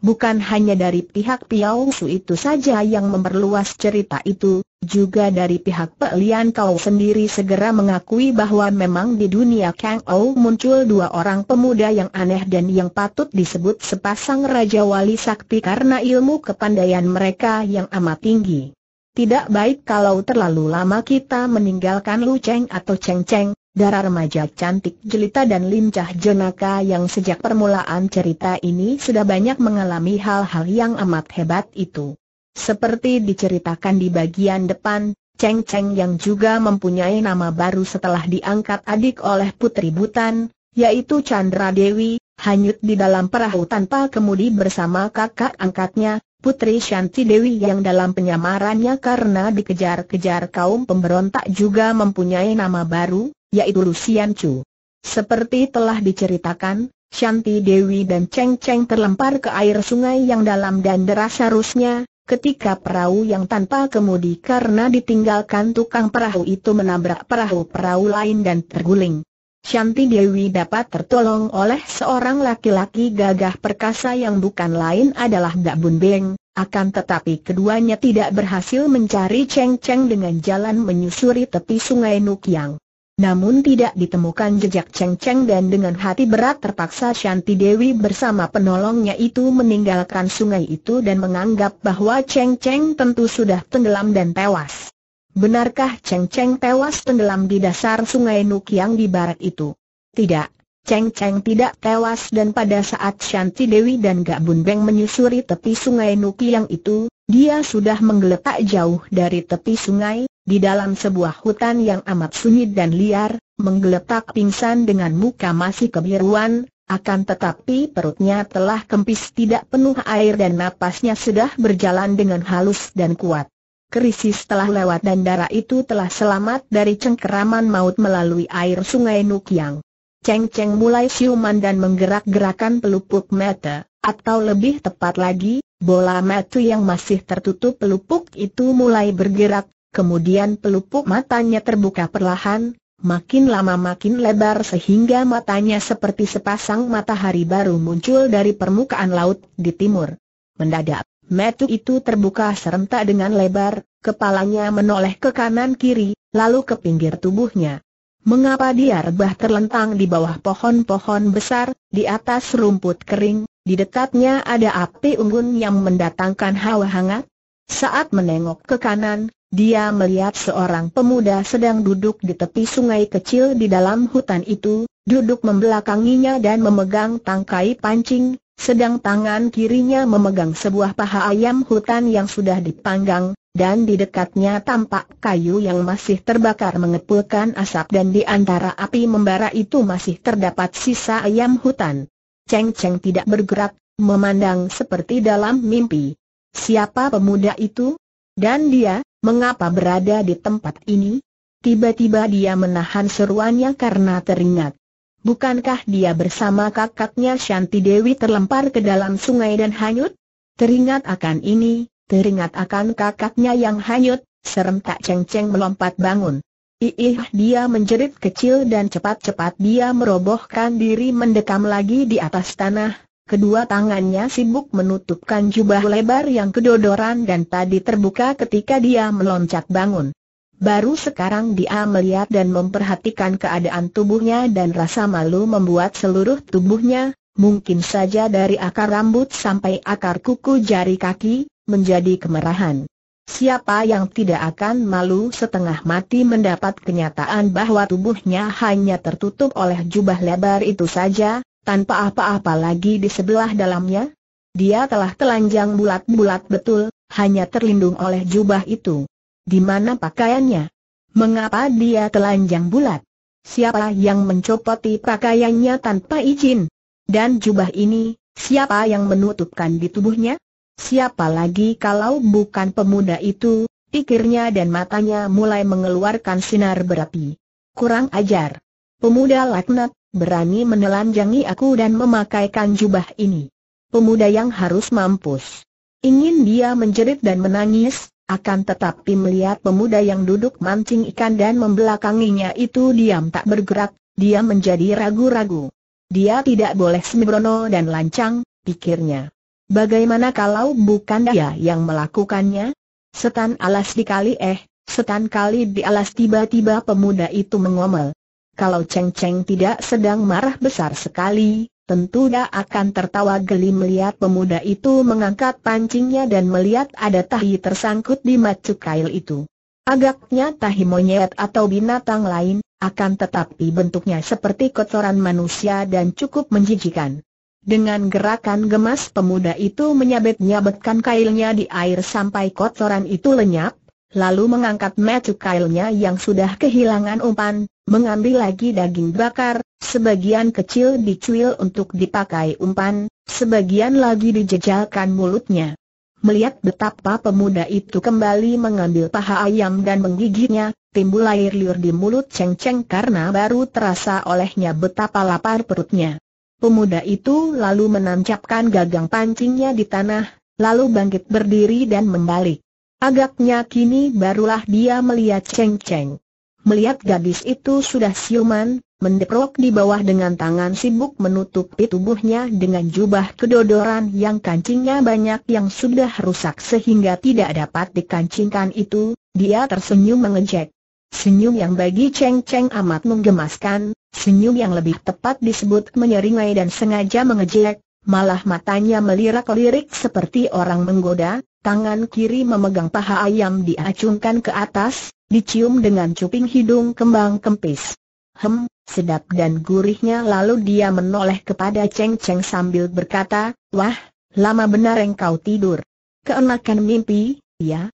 Bukan hanya dari pihak Piao Su itu saja yang memperluas cerita itu, juga dari pihak Pe Lian Kau sendiri segera mengakui bahwa memang di dunia Kang Ou muncul dua orang pemuda yang aneh dan yang patut disebut sepasang Raja Wali Sakti karena ilmu kepandaian mereka yang amat tinggi. Tidak baik kalau terlalu lama kita meninggalkan Lu Cheng atau Cheng Cheng, darah remaja cantik jelita dan lincah jenaka yang sejak permulaan cerita ini sudah banyak mengalami hal-hal yang amat hebat itu. Seperti diceritakan di bagian depan, Cheng Cheng yang juga mempunyai nama baru setelah diangkat adik oleh Putri Butan, yaitu Chandra Dewi, hanyut di dalam perahu tanpa kemudi bersama kakak angkatnya, Putri Shanti Dewi yang dalam penyamarannya karena dikejar-kejar kaum pemberontak juga mempunyai nama baru, yaitu Lucian Chu. Seperti telah diceritakan, Shanti Dewi dan Cheng Cheng terlempar ke air sungai yang dalam dan deras arusnya, ketika perahu yang tanpa kemudi karena ditinggalkan tukang perahu itu menabrak perahu-perahu lain dan terguling. Shanti Dewi dapat tertolong oleh seorang laki-laki gagah perkasa yang bukan lain adalah Dak Bun Beng, akan tetapi keduanya tidak berhasil mencari Cheng Cheng dengan jalan menyusuri tepi sungai Nukyang. Namun tidak ditemukan jejak Cheng Cheng dan dengan hati berat terpaksa Shanti Dewi bersama penolongnya itu meninggalkan sungai itu dan menganggap bahwa Cheng Cheng tentu sudah tenggelam dan tewas. Benarkah Cheng Cheng tewas tenggelam di dasar sungai yang di barat itu? Tidak, Cheng Cheng tidak tewas dan pada saat Shanti Dewi dan Gak Bun Beng menyusuri tepi sungai Nuki yang itu, dia sudah menggeletak jauh dari tepi sungai, di dalam sebuah hutan yang amat sunyi dan liar, menggeletak pingsan dengan muka masih kebiruan, akan tetapi perutnya telah kempis tidak penuh air dan napasnya sudah berjalan dengan halus dan kuat. Krisis telah lewat dan darah itu telah selamat dari cengkeraman maut melalui air sungai Nukyang. Ceng Ceng mulai siuman dan menggerak-gerakan pelupuk mata. Atau lebih tepat lagi, bola mata yang masih tertutup pelupuk itu mulai bergerak, kemudian pelupuk matanya terbuka perlahan, makin lama makin lebar sehingga matanya seperti sepasang matahari baru muncul dari permukaan laut di timur. Mendadak, mata itu terbuka serentak dengan lebar, kepalanya menoleh ke kanan kiri, lalu ke pinggir tubuhnya. Mengapa dia rebah terlentang di bawah pohon-pohon besar, di atas rumput kering, di dekatnya ada api unggun yang mendatangkan hawa hangat. Saat menengok ke kanan, dia melihat seorang pemuda sedang duduk di tepi sungai kecil di dalam hutan itu, duduk membelakanginya dan memegang tangkai pancing, sedang tangan kirinya memegang sebuah paha ayam hutan yang sudah dipanggang, dan di dekatnya tampak kayu yang masih terbakar mengepulkan asap dan di antara api membara itu masih terdapat sisa ayam hutan. Cheng Cheng tidak bergerak, memandang seperti dalam mimpi. Siapa pemuda itu? Dan dia, mengapa berada di tempat ini? Tiba-tiba dia menahan seruannya karena teringat. Bukankah dia bersama kakaknya Shanti Dewi terlempar ke dalam sungai dan hanyut? Teringat akan ini, teringat akan kakaknya yang hanyut, serentak ceng-ceng melompat bangun. Iih dia menjerit kecil dan cepat-cepat dia merobohkan diri mendekam lagi di atas tanah. Kedua tangannya sibuk menutupkan jubah lebar yang kedodoran dan tadi terbuka ketika dia meloncat bangun. Baru sekarang dia melihat dan memperhatikan keadaan tubuhnya dan rasa malu membuat seluruh tubuhnya, mungkin saja dari akar rambut sampai akar kuku jari kaki, menjadi kemerahan. Siapa yang tidak akan malu setengah mati mendapat kenyataan bahwa tubuhnya hanya tertutup oleh jubah lebar itu saja, tanpa apa-apa lagi di sebelah dalamnya? Dia telah telanjang bulat-bulat betul, hanya terlindung oleh jubah itu. Di mana pakaiannya? Mengapa dia telanjang bulat? Siapa yang mencopoti pakaiannya tanpa izin? Dan jubah ini, siapa yang menutupkan di tubuhnya? Siapa lagi kalau bukan pemuda itu, pikirnya dan matanya mulai mengeluarkan sinar berapi. Kurang ajar. Pemuda laknat, berani menelanjangi aku dan memakaikan jubah ini. Pemuda yang harus mampus. Ingin dia menjerit dan menangis, akan tetapi melihat pemuda yang duduk mancing ikan dan membelakanginya itu diam tak bergerak, dia menjadi ragu-ragu. Dia tidak boleh sembrono dan lancang, pikirnya. Bagaimana kalau bukan dia yang melakukannya? Setan alas dikali eh, setan kali di alas tiba-tiba pemuda itu mengomel. Kalau Cheng Cheng tidak sedang marah besar sekali, tentu dia akan tertawa geli melihat pemuda itu mengangkat pancingnya dan melihat ada tahi tersangkut di macu kail itu. Agaknya tahi monyet atau binatang lain, akan tetapi bentuknya seperti kotoran manusia dan cukup menjijikan. Dengan gerakan gemas pemuda itu menyabet-nyabetkan kailnya di air sampai kotoran itu lenyap, lalu mengangkat metu kailnya yang sudah kehilangan umpan, mengambil lagi daging bakar, sebagian kecil dicuil untuk dipakai umpan, sebagian lagi dijejalkan mulutnya. Melihat betapa pemuda itu kembali mengambil paha ayam dan menggigitnya, timbul air liur di mulut ceng-ceng karena baru terasa olehnya betapa lapar perutnya. Pemuda itu lalu menancapkan gagang pancingnya di tanah, lalu bangkit berdiri dan membalik. Agaknya kini barulah dia melihat Cheng Cheng. Melihat gadis itu sudah siuman, mendeprok di bawah dengan tangan sibuk menutupi tubuhnya dengan jubah kedodoran yang kancingnya banyak yang sudah rusak sehingga tidak dapat dikancingkan itu, dia tersenyum mengejek. Senyum yang bagi Cheng Cheng amat menggemaskan, senyum yang lebih tepat disebut menyeringai dan sengaja mengejek, malah matanya melirak-lirik seperti orang menggoda, tangan kiri memegang paha ayam diacungkan ke atas, dicium dengan cuping hidung kembang kempis. Hem, sedap dan gurihnya lalu dia menoleh kepada Cheng Cheng sambil berkata, Wah, lama benar engkau tidur. Keenakan mimpi, ya?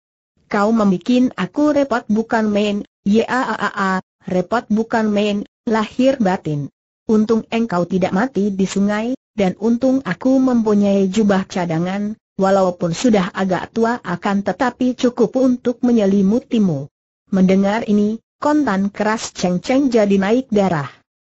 Kau membuat aku repot bukan main, Yaaaa, repot bukan main, lahir batin. Untung engkau tidak mati di sungai, dan untung aku mempunyai jubah cadangan, walaupun sudah agak tua akan tetapi cukup untuk menyelimutimu. Mendengar ini, kontan keras ceng-ceng jadi naik darah.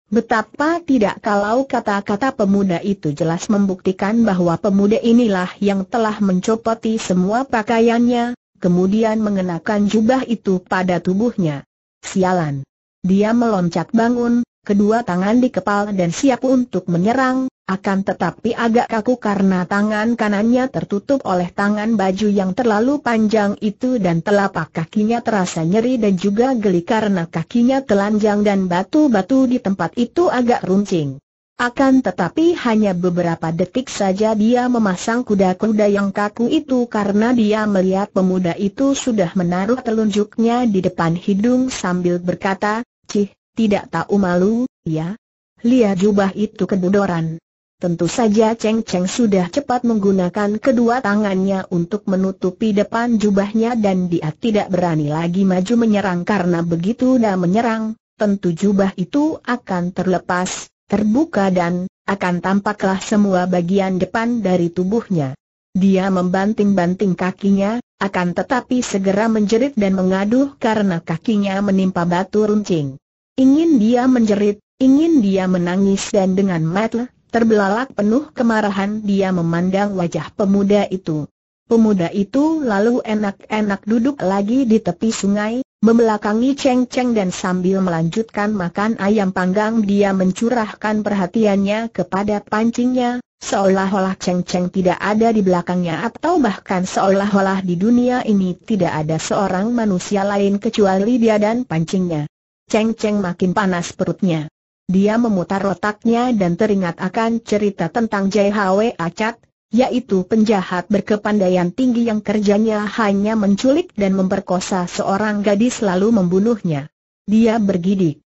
Betapa tidak kalau kata-kata pemuda itu jelas membuktikan bahwa pemuda inilah yang telah mencopoti semua pakaiannya, kemudian mengenakan jubah itu pada tubuhnya. Sialan! Dia meloncat bangun, kedua tangan di kepala dan siap untuk menyerang, akan tetapi agak kaku karena tangan kanannya tertutup oleh tangan baju yang terlalu panjang itu dan telapak kakinya terasa nyeri dan juga geli karena kakinya telanjang dan batu-batu di tempat itu agak runcing. Akan tetapi hanya beberapa detik saja dia memasang kuda-kuda yang kaku itu karena dia melihat pemuda itu sudah menaruh telunjuknya di depan hidung sambil berkata, Cih, tidak tahu malu, ya? Lihat jubah itu kedodoran. Tentu saja Cheng Cheng sudah cepat menggunakan kedua tangannya untuk menutupi depan jubahnya dan dia tidak berani lagi maju menyerang karena begitu dia menyerang, tentu jubah itu akan terlepas, terbuka dan akan tampaklah semua bagian depan dari tubuhnya. Dia membanting-banting kakinya, akan tetapi segera menjerit dan mengaduh karena kakinya menimpa batu runcing. Ingin dia menjerit, ingin dia menangis dan dengan mata terbelalak penuh kemarahan dia memandang wajah pemuda itu. Pemuda itu lalu enak-enak duduk lagi di tepi sungai, Membelakangi Cheng Cheng dan sambil melanjutkan makan ayam panggang dia mencurahkan perhatiannya kepada pancingnya, seolah-olah Cheng Cheng tidak ada di belakangnya atau bahkan seolah-olah di dunia ini tidak ada seorang manusia lain kecuali dia dan pancingnya. Cheng Cheng makin panas perutnya. Dia memutar otaknya dan teringat akan cerita tentang Jai Hwe Acat, yaitu penjahat berkepandaian tinggi yang kerjanya hanya menculik dan memperkosa seorang gadis lalu membunuhnya. Dia bergidik.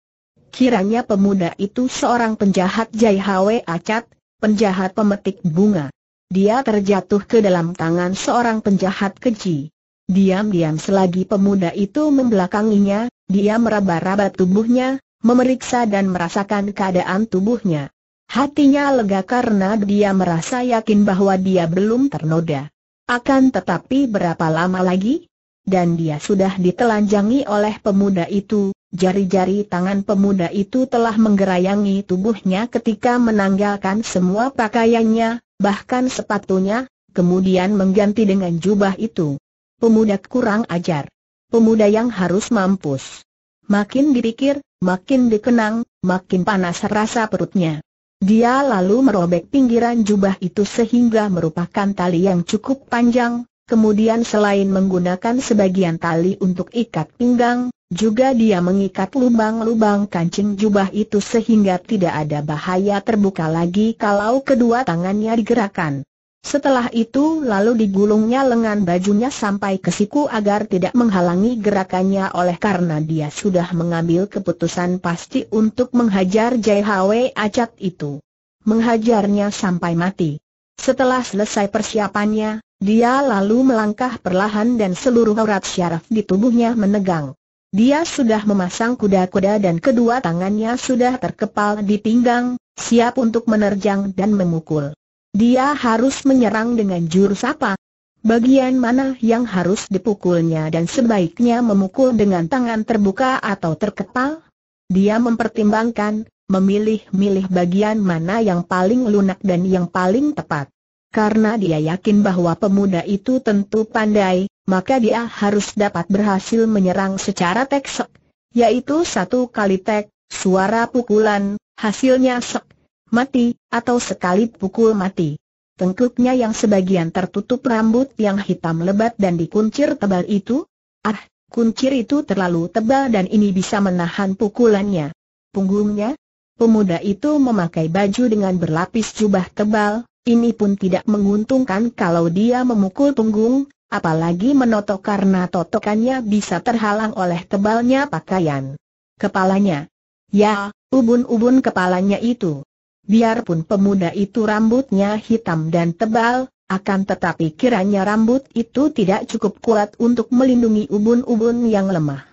Kiranya pemuda itu seorang penjahat Jai Hwe Acat, penjahat pemetik bunga. Dia terjatuh ke dalam tangan seorang penjahat keji. Diam-diam selagi pemuda itu membelakanginya, dia meraba-raba tubuhnya, memeriksa dan merasakan keadaan tubuhnya. Hatinya lega karena dia merasa yakin bahwa dia belum ternoda. Akan tetapi berapa lama lagi? Dan dia sudah ditelanjangi oleh pemuda itu, jari-jari tangan pemuda itu telah menggerayangi tubuhnya ketika menanggalkan semua pakaiannya, bahkan sepatunya, kemudian mengganti dengan jubah itu. Pemuda kurang ajar. Pemuda yang harus mampus. Makin dipikir, makin dikenang, makin panas rasa perutnya. Dia lalu merobek pinggiran jubah itu sehingga merupakan tali yang cukup panjang, kemudian selain menggunakan sebagian tali untuk ikat pinggang, juga dia mengikat lubang-lubang kancing jubah itu sehingga tidak ada bahaya terbuka lagi kalau kedua tangannya digerakkan. Setelah itu lalu digulungnya lengan bajunya sampai ke siku agar tidak menghalangi gerakannya oleh karena dia sudah mengambil keputusan pasti untuk menghajar JHW acak itu. Menghajarnya sampai mati. Setelah selesai persiapannya, dia lalu melangkah perlahan dan seluruh urat syaraf di tubuhnya menegang. Dia sudah memasang kuda-kuda dan kedua tangannya sudah terkepal di pinggang, siap untuk menerjang dan memukul. Dia harus menyerang dengan jurus apa? Bagian mana yang harus dipukulnya dan sebaiknya memukul dengan tangan terbuka atau terkepal? Dia mempertimbangkan, memilih-milih bagian mana yang paling lunak dan yang paling tepat. Karena dia yakin bahwa pemuda itu tentu pandai, maka dia harus dapat berhasil menyerang secara teksek, yaitu satu kali tek, suara pukulan, hasilnya sek, mati, atau sekali pukul mati. Tengkuknya yang sebagian tertutup rambut yang hitam lebat dan dikuncir tebal itu? Ah, kuncir itu terlalu tebal dan ini bisa menahan pukulannya. Punggungnya? Pemuda itu memakai baju dengan berlapis jubah tebal, ini pun tidak menguntungkan kalau dia memukul punggung, apalagi menotok karena totokannya bisa terhalang oleh tebalnya pakaian. Kepalanya. Ya, ubun-ubun kepalanya itu. Biarpun pemuda itu rambutnya hitam dan tebal, akan tetapi kiranya rambut itu tidak cukup kuat untuk melindungi ubun-ubun yang lemah.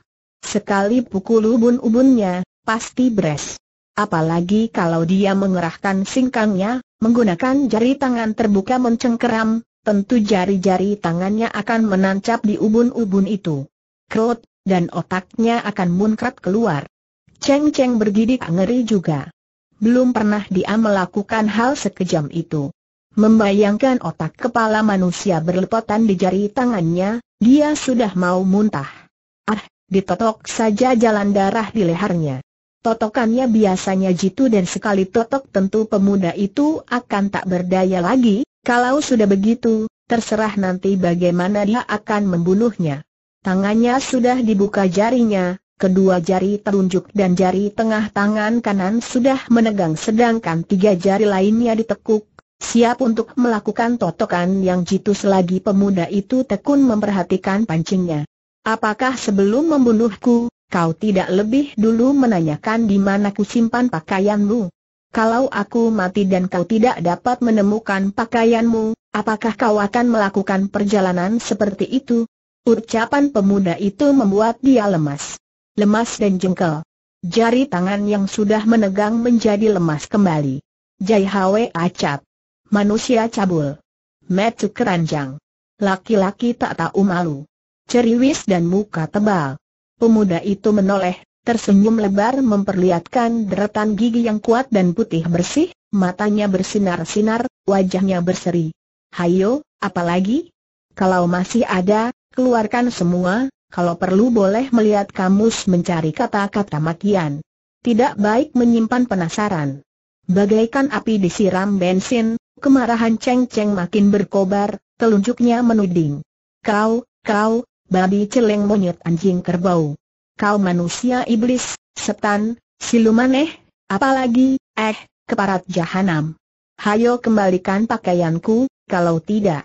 Sekali pukul ubun-ubunnya, pasti beres. Apalagi kalau dia mengerahkan singkangnya, menggunakan jari tangan terbuka mencengkeram, tentu jari-jari tangannya akan menancap di ubun-ubun itu. Kerut, dan otaknya akan munkrat keluar. Ceng-ceng bergidik ngeri juga belum pernah dia melakukan hal sekejam itu. Membayangkan otak kepala manusia berlepotan di jari tangannya, dia sudah mau muntah. Ah, ditotok saja jalan darah di lehernya. Totokannya biasanya jitu dan sekali totok tentu pemuda itu akan tak berdaya lagi, kalau sudah begitu, terserah nanti bagaimana dia akan membunuhnya. Tangannya sudah dibuka jarinya, Kedua jari telunjuk dan jari tengah tangan kanan sudah menegang sedangkan tiga jari lainnya ditekuk, siap untuk melakukan totokan yang jitu selagi pemuda itu tekun memperhatikan pancingnya. Apakah sebelum membunuhku, kau tidak lebih dulu menanyakan di mana ku simpan pakaianmu? Kalau aku mati dan kau tidak dapat menemukan pakaianmu, apakah kau akan melakukan perjalanan seperti itu? Ucapan pemuda itu membuat dia lemas lemas dan jengkel. Jari tangan yang sudah menegang menjadi lemas kembali. Jai Hwe acap. Manusia cabul. Metu keranjang. Laki-laki tak tahu malu. Ceriwis dan muka tebal. Pemuda itu menoleh, tersenyum lebar memperlihatkan deretan gigi yang kuat dan putih bersih, matanya bersinar-sinar, wajahnya berseri. Hayo, apalagi? Kalau masih ada, keluarkan semua, kalau perlu boleh melihat kamus mencari kata-kata makian. Tidak baik menyimpan penasaran. Bagaikan api disiram bensin, kemarahan Cheng Cheng makin berkobar, telunjuknya menuding. Kau, kau, babi celeng monyet anjing kerbau. Kau manusia iblis, setan, siluman eh, apalagi, eh, keparat jahanam. Hayo kembalikan pakaianku, kalau tidak.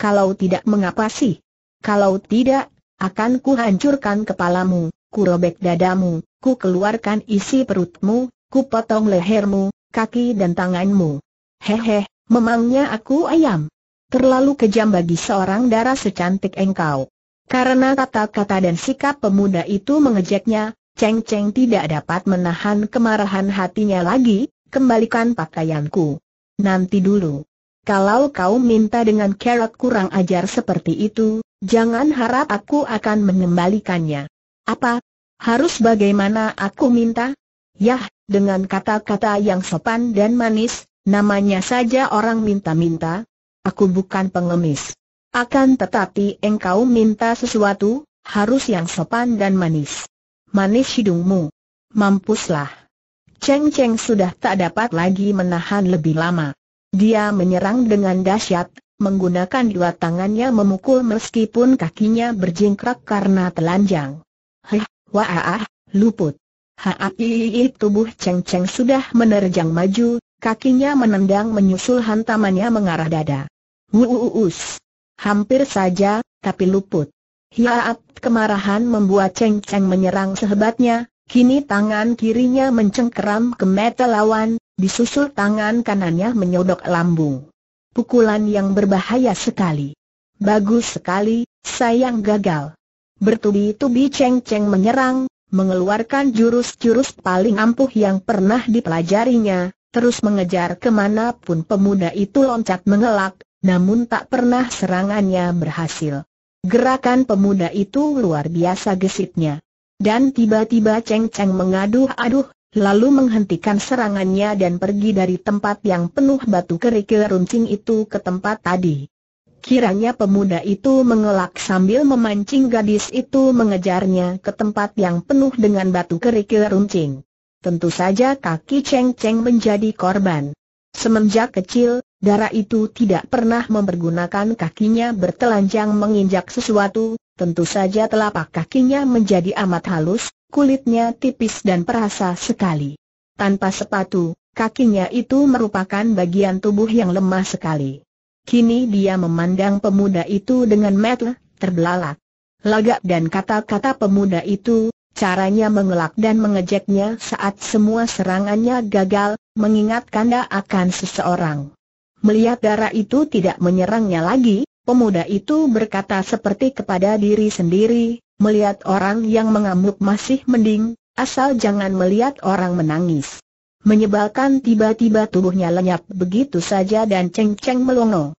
Kalau tidak mengapa sih? Kalau tidak, akan ku hancurkan kepalamu, ku robek dadamu, ku keluarkan isi perutmu, ku potong lehermu, kaki dan tanganmu. Hehe, memangnya aku ayam. Terlalu kejam bagi seorang darah secantik engkau. Karena kata-kata dan sikap pemuda itu mengejeknya, Cheng Cheng tidak dapat menahan kemarahan hatinya lagi, kembalikan pakaianku. Nanti dulu. Kalau kau minta dengan kerak kurang ajar seperti itu, jangan harap aku akan mengembalikannya. Apa? Harus bagaimana aku minta? Yah, dengan kata-kata yang sopan dan manis, namanya saja orang minta-minta. Aku bukan pengemis. Akan tetapi engkau minta sesuatu, harus yang sopan dan manis. Manis hidungmu. Mampuslah. Ceng Ceng sudah tak dapat lagi menahan lebih lama. Dia menyerang dengan dahsyat, menggunakan dua tangannya memukul meskipun kakinya berjingkrak karena telanjang. Heh, waah, luput. Haapii tubuh Cheng Cheng sudah menerjang maju, kakinya menendang menyusul hantamannya mengarah dada. Wuuus. Hampir saja, tapi luput. Hiaat kemarahan membuat Cheng Cheng menyerang sehebatnya, kini tangan kirinya mencengkeram ke mata lawan, disusul tangan kanannya menyodok lambung. Pukulan yang berbahaya sekali. Bagus sekali, sayang gagal. Bertubi-tubi Cheng Cheng menyerang, mengeluarkan jurus-jurus paling ampuh yang pernah dipelajarinya, terus mengejar kemanapun pemuda itu loncat mengelak, namun tak pernah serangannya berhasil. Gerakan pemuda itu luar biasa gesitnya. Dan tiba-tiba Cheng Cheng mengaduh-aduh, lalu menghentikan serangannya dan pergi dari tempat yang penuh batu kerikil runcing itu ke tempat tadi. Kiranya pemuda itu mengelak sambil memancing gadis itu mengejarnya ke tempat yang penuh dengan batu kerikil runcing. Tentu saja kaki Cheng Cheng menjadi korban. Semenjak kecil, darah itu tidak pernah mempergunakan kakinya bertelanjang menginjak sesuatu, Tentu saja telapak kakinya menjadi amat halus, kulitnya tipis dan perasa sekali. Tanpa sepatu, kakinya itu merupakan bagian tubuh yang lemah sekali. Kini dia memandang pemuda itu dengan mata terbelalak. Lagak dan kata-kata pemuda itu, caranya mengelak dan mengejeknya saat semua serangannya gagal, mengingat kanda akan seseorang. Melihat darah itu tidak menyerangnya lagi, Pemuda itu berkata seperti kepada diri sendiri, melihat orang yang mengamuk masih mending, asal jangan melihat orang menangis. Menyebalkan tiba-tiba tubuhnya lenyap begitu saja dan ceng-ceng melongo.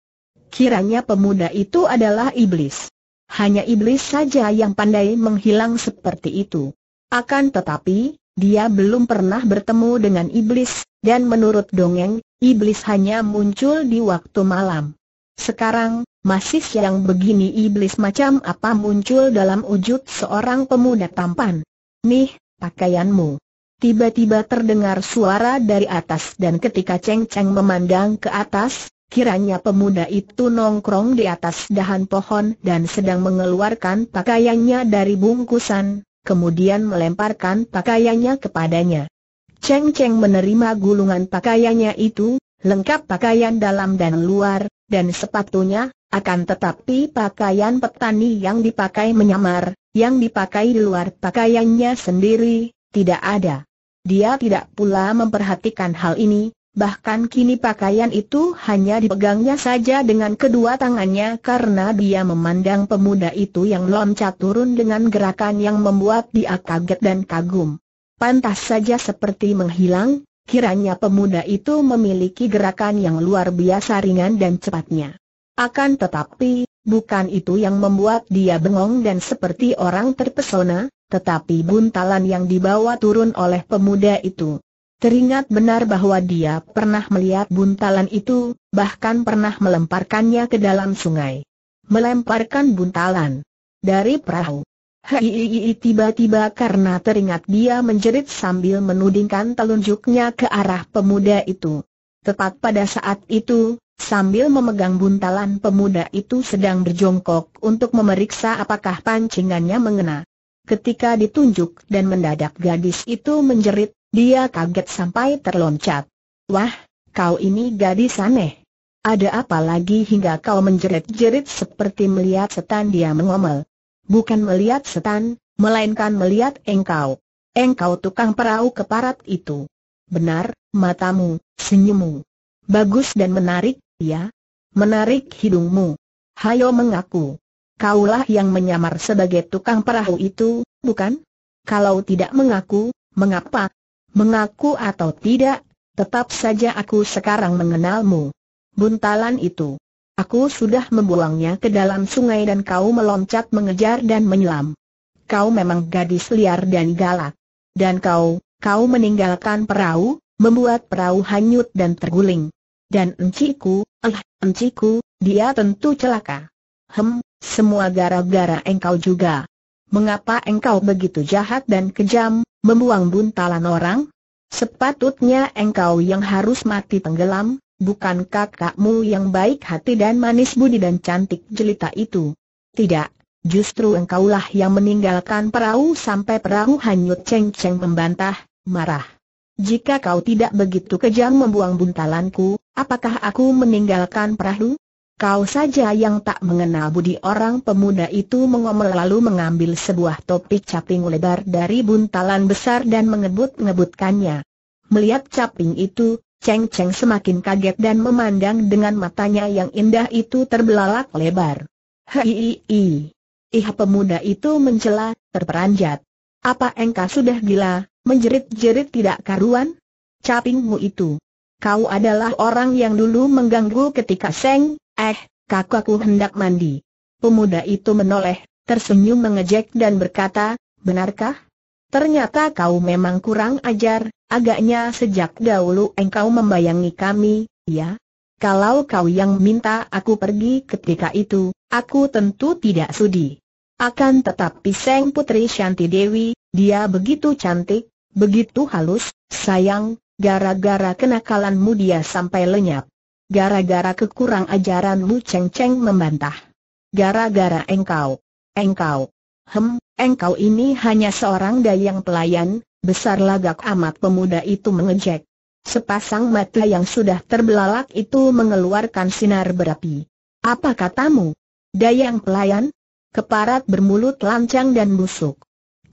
Kiranya pemuda itu adalah iblis. Hanya iblis saja yang pandai menghilang seperti itu. Akan tetapi, dia belum pernah bertemu dengan iblis, dan menurut dongeng, iblis hanya muncul di waktu malam. Sekarang, masih siang begini iblis macam apa muncul dalam wujud seorang pemuda tampan. Nih, pakaianmu. Tiba-tiba terdengar suara dari atas dan ketika Cheng Cheng memandang ke atas, kiranya pemuda itu nongkrong di atas dahan pohon dan sedang mengeluarkan pakaiannya dari bungkusan, kemudian melemparkan pakaiannya kepadanya. Cheng Cheng menerima gulungan pakaiannya itu, lengkap pakaian dalam dan luar, dan sepatunya, akan tetapi pakaian petani yang dipakai menyamar, yang dipakai di luar pakaiannya sendiri, tidak ada. Dia tidak pula memperhatikan hal ini, bahkan kini pakaian itu hanya dipegangnya saja dengan kedua tangannya karena dia memandang pemuda itu yang loncat turun dengan gerakan yang membuat dia kaget dan kagum. Pantas saja seperti menghilang, kiranya pemuda itu memiliki gerakan yang luar biasa ringan dan cepatnya. Akan tetapi, bukan itu yang membuat dia bengong dan seperti orang terpesona, tetapi buntalan yang dibawa turun oleh pemuda itu. Teringat benar bahwa dia pernah melihat buntalan itu, bahkan pernah melemparkannya ke dalam sungai. Melemparkan buntalan dari perahu. Hiiii! tiba-tiba karena teringat dia menjerit sambil menudingkan telunjuknya ke arah pemuda itu. Tepat pada saat itu, sambil memegang buntalan pemuda itu sedang berjongkok untuk memeriksa apakah pancingannya mengena. Ketika ditunjuk dan mendadak gadis itu menjerit, dia kaget sampai terloncat. Wah, kau ini gadis aneh. Ada apa lagi hingga kau menjerit-jerit seperti melihat setan dia mengomel? Bukan melihat setan, melainkan melihat engkau. Engkau tukang perahu keparat itu. Benar, matamu, senyummu, Bagus dan menarik, ya? Menarik hidungmu. Hayo mengaku. Kaulah yang menyamar sebagai tukang perahu itu, bukan? Kalau tidak mengaku, mengapa? Mengaku atau tidak, tetap saja aku sekarang mengenalmu. Buntalan itu. Aku sudah membuangnya ke dalam sungai dan kau meloncat mengejar dan menyelam. Kau memang gadis liar dan galak. Dan kau, kau meninggalkan perahu, membuat perahu hanyut dan terguling. Dan enciku, eh, enciku, dia tentu celaka. Hem, semua gara-gara engkau juga. Mengapa engkau begitu jahat dan kejam, membuang buntalan orang? Sepatutnya engkau yang harus mati tenggelam, bukan kakakmu yang baik hati dan manis budi dan cantik jelita itu. Tidak, justru engkaulah yang meninggalkan perahu sampai perahu hanyut ceng-ceng membantah, marah. Jika kau tidak begitu kejam membuang buntalanku, Apakah aku meninggalkan perahu? Kau saja yang tak mengenal budi orang pemuda itu mengomel lalu mengambil sebuah topi caping lebar dari buntalan besar dan mengebut-ngebutkannya. Melihat caping itu, Cheng Cheng semakin kaget dan memandang dengan matanya yang indah itu terbelalak lebar. Hei, ih, pemuda itu mencela, terperanjat. Apa engkau sudah gila, menjerit-jerit tidak karuan? Capingmu itu, kau adalah orang yang dulu mengganggu ketika Seng, eh, kakakku hendak mandi. Pemuda itu menoleh, tersenyum mengejek dan berkata, benarkah? Ternyata kau memang kurang ajar, agaknya sejak dahulu engkau membayangi kami, ya? Kalau kau yang minta aku pergi ketika itu, aku tentu tidak sudi. Akan tetapi Seng Putri Shanti Dewi, dia begitu cantik, begitu halus, sayang, Gara-gara kenakalanmu dia sampai lenyap. Gara-gara kekurang ajaranmu Cheng Cheng membantah. Gara-gara engkau. Engkau. Hem, engkau ini hanya seorang dayang pelayan, besar lagak amat pemuda itu mengejek. Sepasang mata yang sudah terbelalak itu mengeluarkan sinar berapi. Apa katamu? Dayang pelayan? Keparat bermulut lancang dan busuk.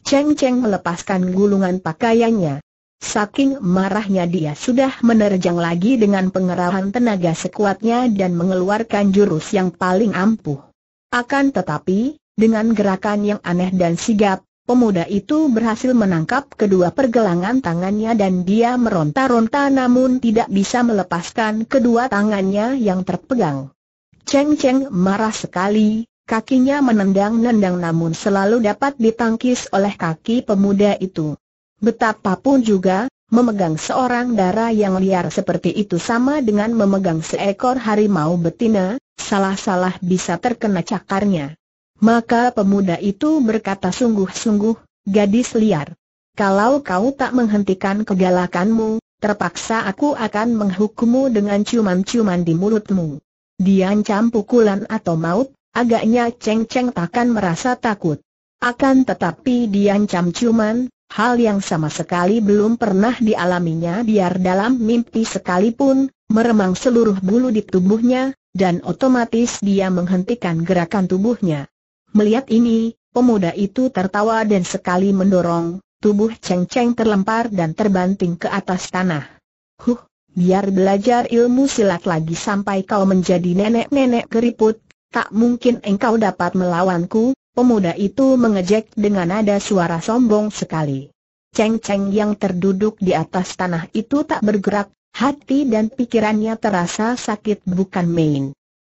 Cheng Cheng melepaskan gulungan pakaiannya. Saking marahnya dia sudah menerjang lagi dengan pengerahan tenaga sekuatnya dan mengeluarkan jurus yang paling ampuh. Akan tetapi, dengan gerakan yang aneh dan sigap, pemuda itu berhasil menangkap kedua pergelangan tangannya dan dia meronta-ronta namun tidak bisa melepaskan kedua tangannya yang terpegang. Cheng Cheng marah sekali, kakinya menendang-nendang namun selalu dapat ditangkis oleh kaki pemuda itu. Betapapun juga, memegang seorang dara yang liar seperti itu sama dengan memegang seekor harimau betina, salah-salah bisa terkena cakarnya. Maka pemuda itu berkata sungguh-sungguh, gadis liar. Kalau kau tak menghentikan kegalakanmu, terpaksa aku akan menghukummu dengan ciuman-ciuman di mulutmu. Diancam pukulan atau maut, agaknya Ceng Ceng takkan merasa takut. Akan tetapi diancam ciuman, Hal yang sama sekali belum pernah dialaminya biar dalam mimpi sekalipun, meremang seluruh bulu di tubuhnya, dan otomatis dia menghentikan gerakan tubuhnya. Melihat ini, pemuda itu tertawa dan sekali mendorong, tubuh Cheng Cheng terlempar dan terbanting ke atas tanah. Huh, biar belajar ilmu silat lagi sampai kau menjadi nenek-nenek keriput, tak mungkin engkau dapat melawanku, Pemuda itu mengejek dengan nada suara sombong sekali. Ceng-ceng yang terduduk di atas tanah itu tak bergerak, hati dan pikirannya terasa sakit bukan main.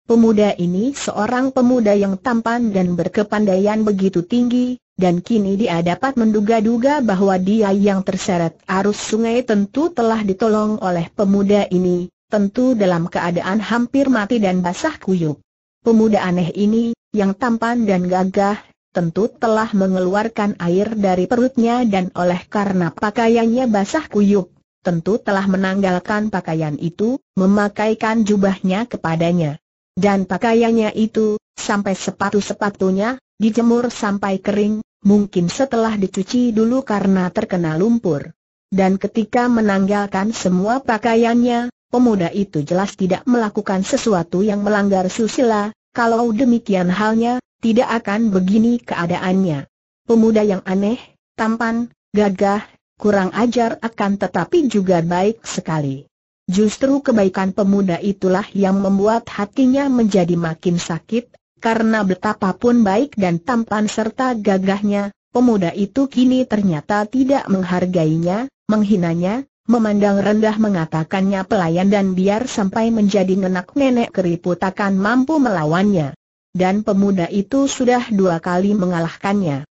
Pemuda ini seorang pemuda yang tampan dan berkepandaian begitu tinggi, dan kini dia dapat menduga-duga bahwa dia yang terseret arus sungai tentu telah ditolong oleh pemuda ini, tentu dalam keadaan hampir mati dan basah kuyup. Pemuda aneh ini, yang tampan dan gagah, tentu telah mengeluarkan air dari perutnya dan oleh karena pakaiannya basah kuyup, tentu telah menanggalkan pakaian itu, memakaikan jubahnya kepadanya. Dan pakaiannya itu, sampai sepatu-sepatunya, dijemur sampai kering, mungkin setelah dicuci dulu karena terkena lumpur. Dan ketika menanggalkan semua pakaiannya, pemuda itu jelas tidak melakukan sesuatu yang melanggar susila, kalau demikian halnya, tidak akan begini keadaannya. Pemuda yang aneh, tampan, gagah, kurang ajar akan tetapi juga baik sekali. Justru kebaikan pemuda itulah yang membuat hatinya menjadi makin sakit, karena betapapun baik dan tampan serta gagahnya, pemuda itu kini ternyata tidak menghargainya, menghinanya, memandang rendah mengatakannya pelayan dan biar sampai menjadi nenek nenek keriput akan mampu melawannya. Dan pemuda itu sudah dua kali mengalahkannya.